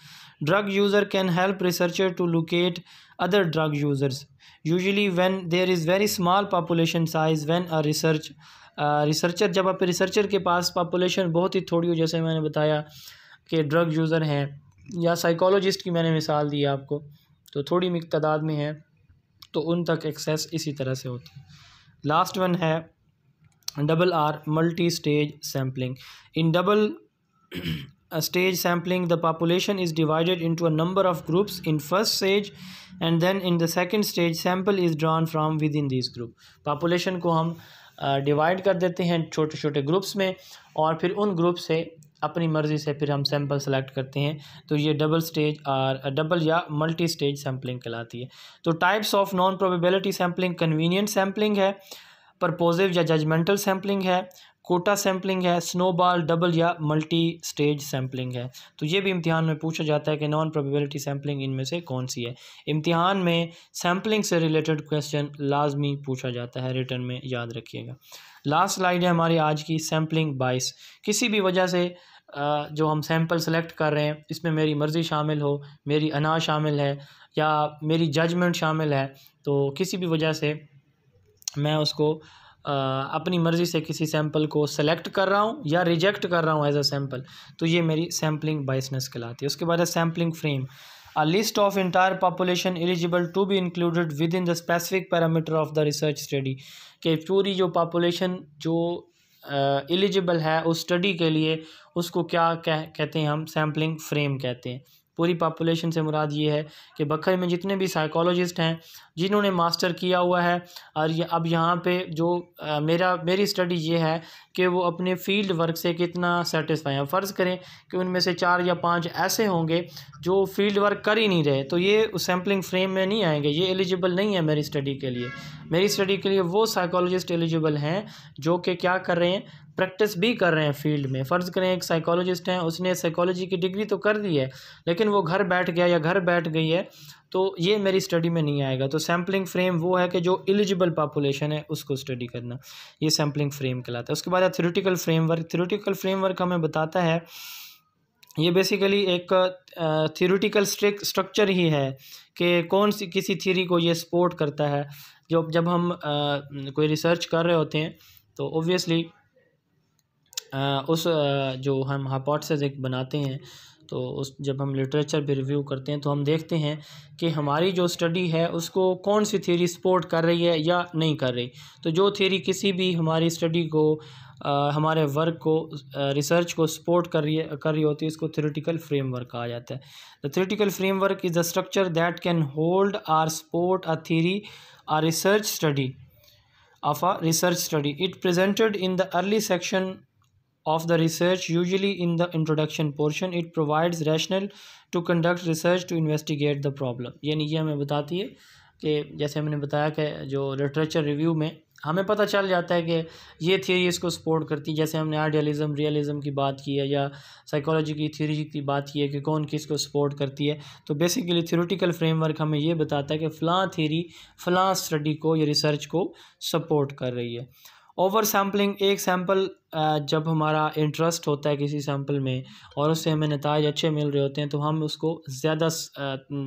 drug user can help researcher to locate other drug users usually when there is very small population size when a research researcher जब आप रिसर्चर के पास पॉपुलेशन बहुत ही थोड़ी हो जैसे मैंने बताया कि ड्रग यूज़र हैं या साइकोलॉजिस्ट की मैंने मिसाल दी आपको तो थोड़ी तादाद में है तो उन तक एक्सेस इसी तरह से होती है लास्ट वन है double or multi stage sampling in double stage sampling the population is divided into a number of groups in first stage and then in the second stage sample is drawn from within this group population को हम डिवाइड uh, कर देते हैं छोटे छोटे ग्रुप्स में और फिर उन ग्रुप से अपनी मर्ज़ी से फिर हम सैम्पल सेलेक्ट करते हैं तो ये डबल स्टेज और डबल या मल्टी स्टेज सैम्पलिंग कहलाती है तो types of non probability sampling convenient sampling है परपोजिव या जजमेंटल सैम्पलिंग है कोटा सैम्पलिंग है स्नोबॉल डबल या मल्टी स्टेज सैम्पलिंग है तो ये भी इम्तिहान में पूछा जाता है कि नॉन प्रोबेबिलिटी सैम्पलिंग इनमें से कौन सी है इम्तिहान में सैम्पलिंग से रिलेटेड क्वेश्चन लाजमी पूछा जाता है रिटर्न में याद रखिएगा लास्ट स्लाइड है हमारी आज की सैम्पलिंग बाइस किसी भी वजह से जो हम सैम्पल सेलेक्ट कर रहे हैं इसमें मेरी मर्ज़ी शामिल हो मेरी अना शामिल है या मेरी जजमेंट शामिल है तो किसी भी वजह से मैं उसको अपनी मर्ज़ी से किसी सैंपल को सेलेक्ट कर रहा हूँ या रिजेक्ट कर रहा हूँ एज अ सैंपल तो ये मेरी सैम्पलिंग बाइसनेस कहलाती है उसके बाद है sampling frame a list of entire population eligible to be included within the specific parameter of the research study कि पूरी जो पॉपुलेशन जो एलिजिबल uh, है उस स्टडी के लिए उसको क्या कह कहते हैं हम सैम्पलिंग फ्रेम कहते हैं पूरी पॉपुलेशन से मुराद ये है कि बखर में जितने भी साइकोलॉजिस्ट हैं जिन्होंने मास्टर किया हुआ है और ये अब यहाँ पे जो आ, मेरा मेरी स्टडी ये है कि वो अपने फील्ड वर्क से कितना सेटिस्फाई हैं फ़र्ज़ करें कि उनमें से चार या पाँच ऐसे होंगे जो फील्ड वर्क कर ही नहीं रहे तो ये उस सैम्पलिंग फ्रेम में नहीं आएंगे ये एलिजिबल नहीं है मेरी स्टडी के लिए मेरी स्टडी के लिए वो साइकोलॉजिस्ट एलिजिबल हैं जो कि क्या कर रहे हैं प्रैक्टिस भी कर रहे हैं फील्ड में फ़र्ज़ करें एक साइकोलॉजिस्ट हैं उसने साइकोलॉजी की डिग्री तो कर दी है लेकिन वो घर बैठ गया या घर बैठ गई है तो ये मेरी स्टडी में नहीं आएगा तो सैम्पलिंग फ्रेम वो है कि जो एलिजिबल पॉपुलेशन है उसको स्टडी करना ये सैम्पलिंग फ्रेम कहलाता है उसके बाद है थ्योरेटिकल फ्रेमवर्क थ्योरेटिकल फ्रेमवर्क हमें बताता है ये बेसिकली एक थियोरिटिकल स्ट्रक्चर ही है कि कौन सी किसी थ्योरी को ये सपोर्ट करता है जो जब हम आ, कोई रिसर्च कर रहे होते हैं तो ओबियसली उस जो हम हाइपोथेसिस एक बनाते हैं तो उस जब हम लिटरेचर भी रिव्यू करते हैं तो हम देखते हैं कि हमारी जो स्टडी है उसको कौन सी थ्योरी सपोर्ट कर रही है या नहीं कर रही तो जो थ्योरी किसी भी हमारी स्टडी को आ, हमारे वर्क को आ, रिसर्च को सपोर्ट कर रही है कर रही होती है इसको थ्योरेटिकल फ्रेमवर्क कहा जाता है the theoretical framework is the structure that can hold or support a theory a research study of a research study it presented in the early section of the research usually in the introduction portion it provides rationale to conduct research to investigate the problem यानी ये हमें बताती है कि जैसे हमने बताया कि जो लिटरेचर रिव्यू में हमें पता चल जाता है कि ये थियरी इसको सपोर्ट करती है जैसे हमने आइडियलिज्म रियलिज़म की बात की है या साइकोलॉजी की थियोरी की बात की है कि कौन किसको सपोर्ट करती है तो बेसिकली थ्योरेटिकल फ्रेमवर्क हमें ये बताता है कि फ़लाँ थ्योरी फ़लाँ स्टडी को या रिसर्च को सपोर्ट कर रही है ओवर सैम्पलिंग एक सैम्पल जब हमारा इंटरेस्ट होता है किसी सैम्पल में और उससे हमें नतज अच्छे मिल रहे होते हैं तो हम उसको ज़्यादा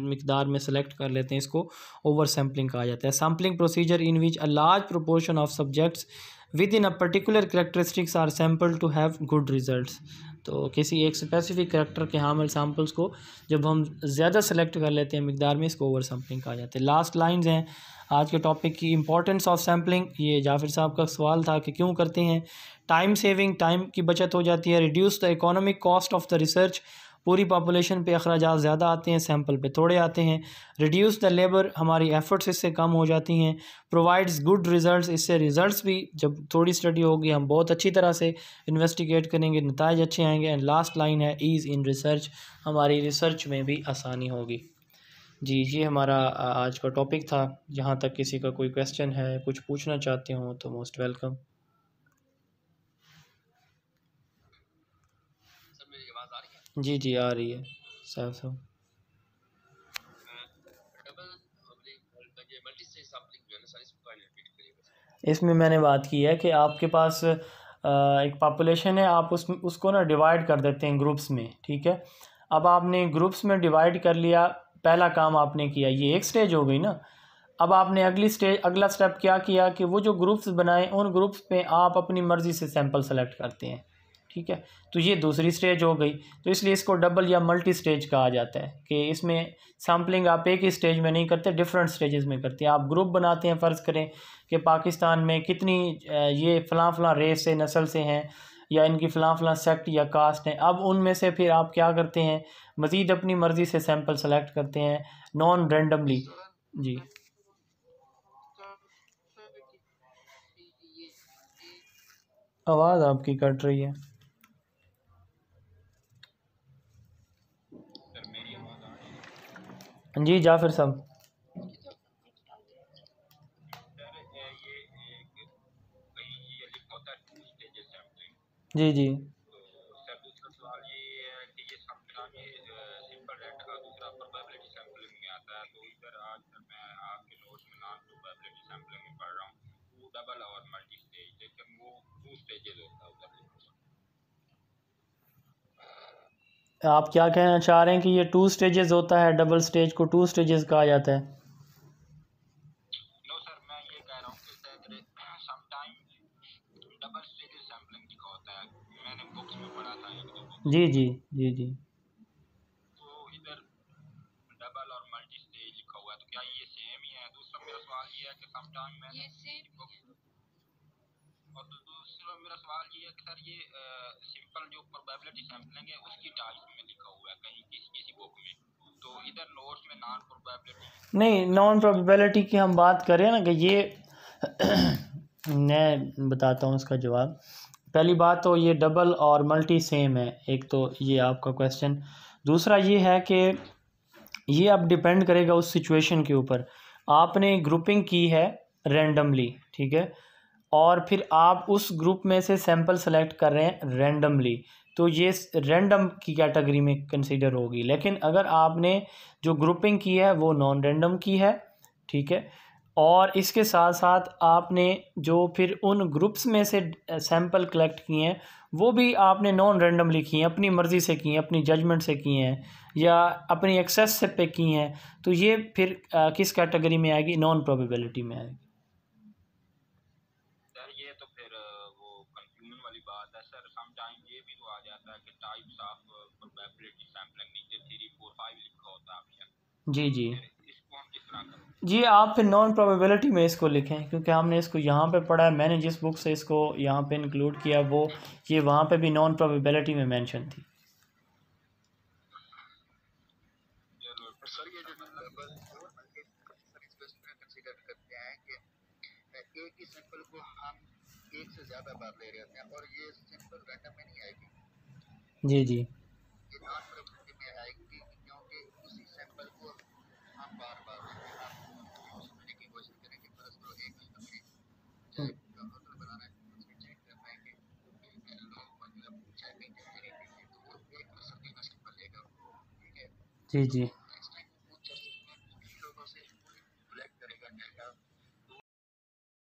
मकदार में सेलेक्ट कर लेते हैं इसको ओवर सैम्पलिंग कहा जाता है sampling procedure in which a large proportion of subjects within a particular characteristics are sample to have good result तो किसी एक स्पेसिफिक करेक्टर के हामिल सैम्पल्स को जब हम ज़्यादा सेलेक्ट कर लेते हैं मकदार में इसको ओवर सैम्पलिंग कहा जाता है लास्ट लाइन्स हैं आज के टॉपिक की इंपॉर्टेंस ऑफ सैम्पलिंग ये जाफिर साहब का सवाल था कि क्यों करते हैं टाइम सेविंग टाइम की बचत हो जाती है reduce the economic cost of the research पूरी पॉपुलेशन पे अखराज ज़्यादा आते हैं सैम्पल पे थोड़े आते हैं रिड्यूस द लेबर हमारी एफ़र्ट्स इससे कम हो जाती हैं प्रोवाइड्स गुड रिजल्ट्स इससे रिजल्ट्स भी जब थोड़ी स्टडी होगी हम बहुत अच्छी तरह से इन्वेस्टिगेट करेंगे नतज अच्छे आएंगे एंड लास्ट लाइन है ईज़ इन रिसर्च हमारी रिसर्च में भी आसानी होगी जी ये हमारा आज का टॉपिक था जहाँ तक किसी का कोई क्वेश्चन है कुछ पूछना चाहते हो तो मोस्ट वेलकम जी जी आ रही है सर सर इसमें मैंने बात की है कि आपके पास एक पॉपुलेशन है आप उस उसको ना डिवाइड कर देते हैं ग्रुप्स में ठीक है अब आपने ग्रुप्स में डिवाइड कर लिया पहला काम आपने किया ये एक स्टेज हो गई ना अब आपने अगली स्टेज अगला स्टेप क्या किया कि वो जो ग्रुप्स बनाए उन ग्रुप्स में आप अपनी मर्ज़ी से सैम्पल सेलेक्ट करते हैं ठीक है तो ये दूसरी स्टेज हो गई तो इसलिए इसको डबल या मल्टी स्टेज कहा जाता है कि इसमें सैम्पलिंग आप एक ही स्टेज में नहीं करते डिफरेंट स्टेजेस में करते हैं आप ग्रुप बनाते हैं फ़र्ज़ करें कि पाकिस्तान में कितनी ये फ़लाँ फ़लाँ रेस से नस्ल से हैं या इनकी फ़लाँ फ़लाँ सेक्ट या कास्ट है अब उनमें से फिर आप क्या करते हैं मज़ीद अपनी मर्ज़ी से सैम्पल सेलेक्ट करते हैं नॉन रेंडमली जी आवाज़ आपकी कट रही है जी जाफिर साहब जी जी तो आप क्या कहना चाह रहे हैं कि ये टू स्टेजेस होता है डबल स्टेज को टू स्टेजेस कहा जाता है जी, जी। जी, जी। तो तो तो नहीं नॉन प्रोबेबिलिटी की हम बात करें ना कि ये मैं बताता हूँ उसका जवाब पहली बात तो ये डबल और मल्टी सेम है एक तो ये आपका क्वेश्चन दूसरा ये है कि ये अब डिपेंड करेगा उस सिचुएशन के ऊपर आपने ग्रुपिंग की है रेंडमली ठीक है और फिर आप उस ग्रुप में से सैंपल सेलेक्ट कर रहे हैं रेंडमली तो ये रेंडम की कैटेगरी में कंसीडर होगी लेकिन अगर आपने जो ग्रुपिंग की है वो नॉन रेंडम की है ठीक है और इसके साथ साथ आपने जो फिर उन ग्रुप्स में से सैंपल कलेक्ट किए हैं वो भी आपने नॉन रेंडमली किए हैं अपनी मर्ज़ी से किए हैं अपनी जजमेंट से किए हैं या अपनी एक्सेस से पे किए हैं तो ये फिर आ, किस कैटेगरी में आएगी नॉन प्रोबेबिलिटी में आएगी तो तो जी जी जी आप फिर नॉन प्रोबेबिलिटी में इसको लिखें क्योंकि हमने इसको यहाँ पे पढ़ा है मैंने जिस बुक से इसको यहाँ पे इंक्लूड किया वो ये वहाँ पे भी नॉन प्रोबेबिलिटी में मेंशन थी जी जी जी जी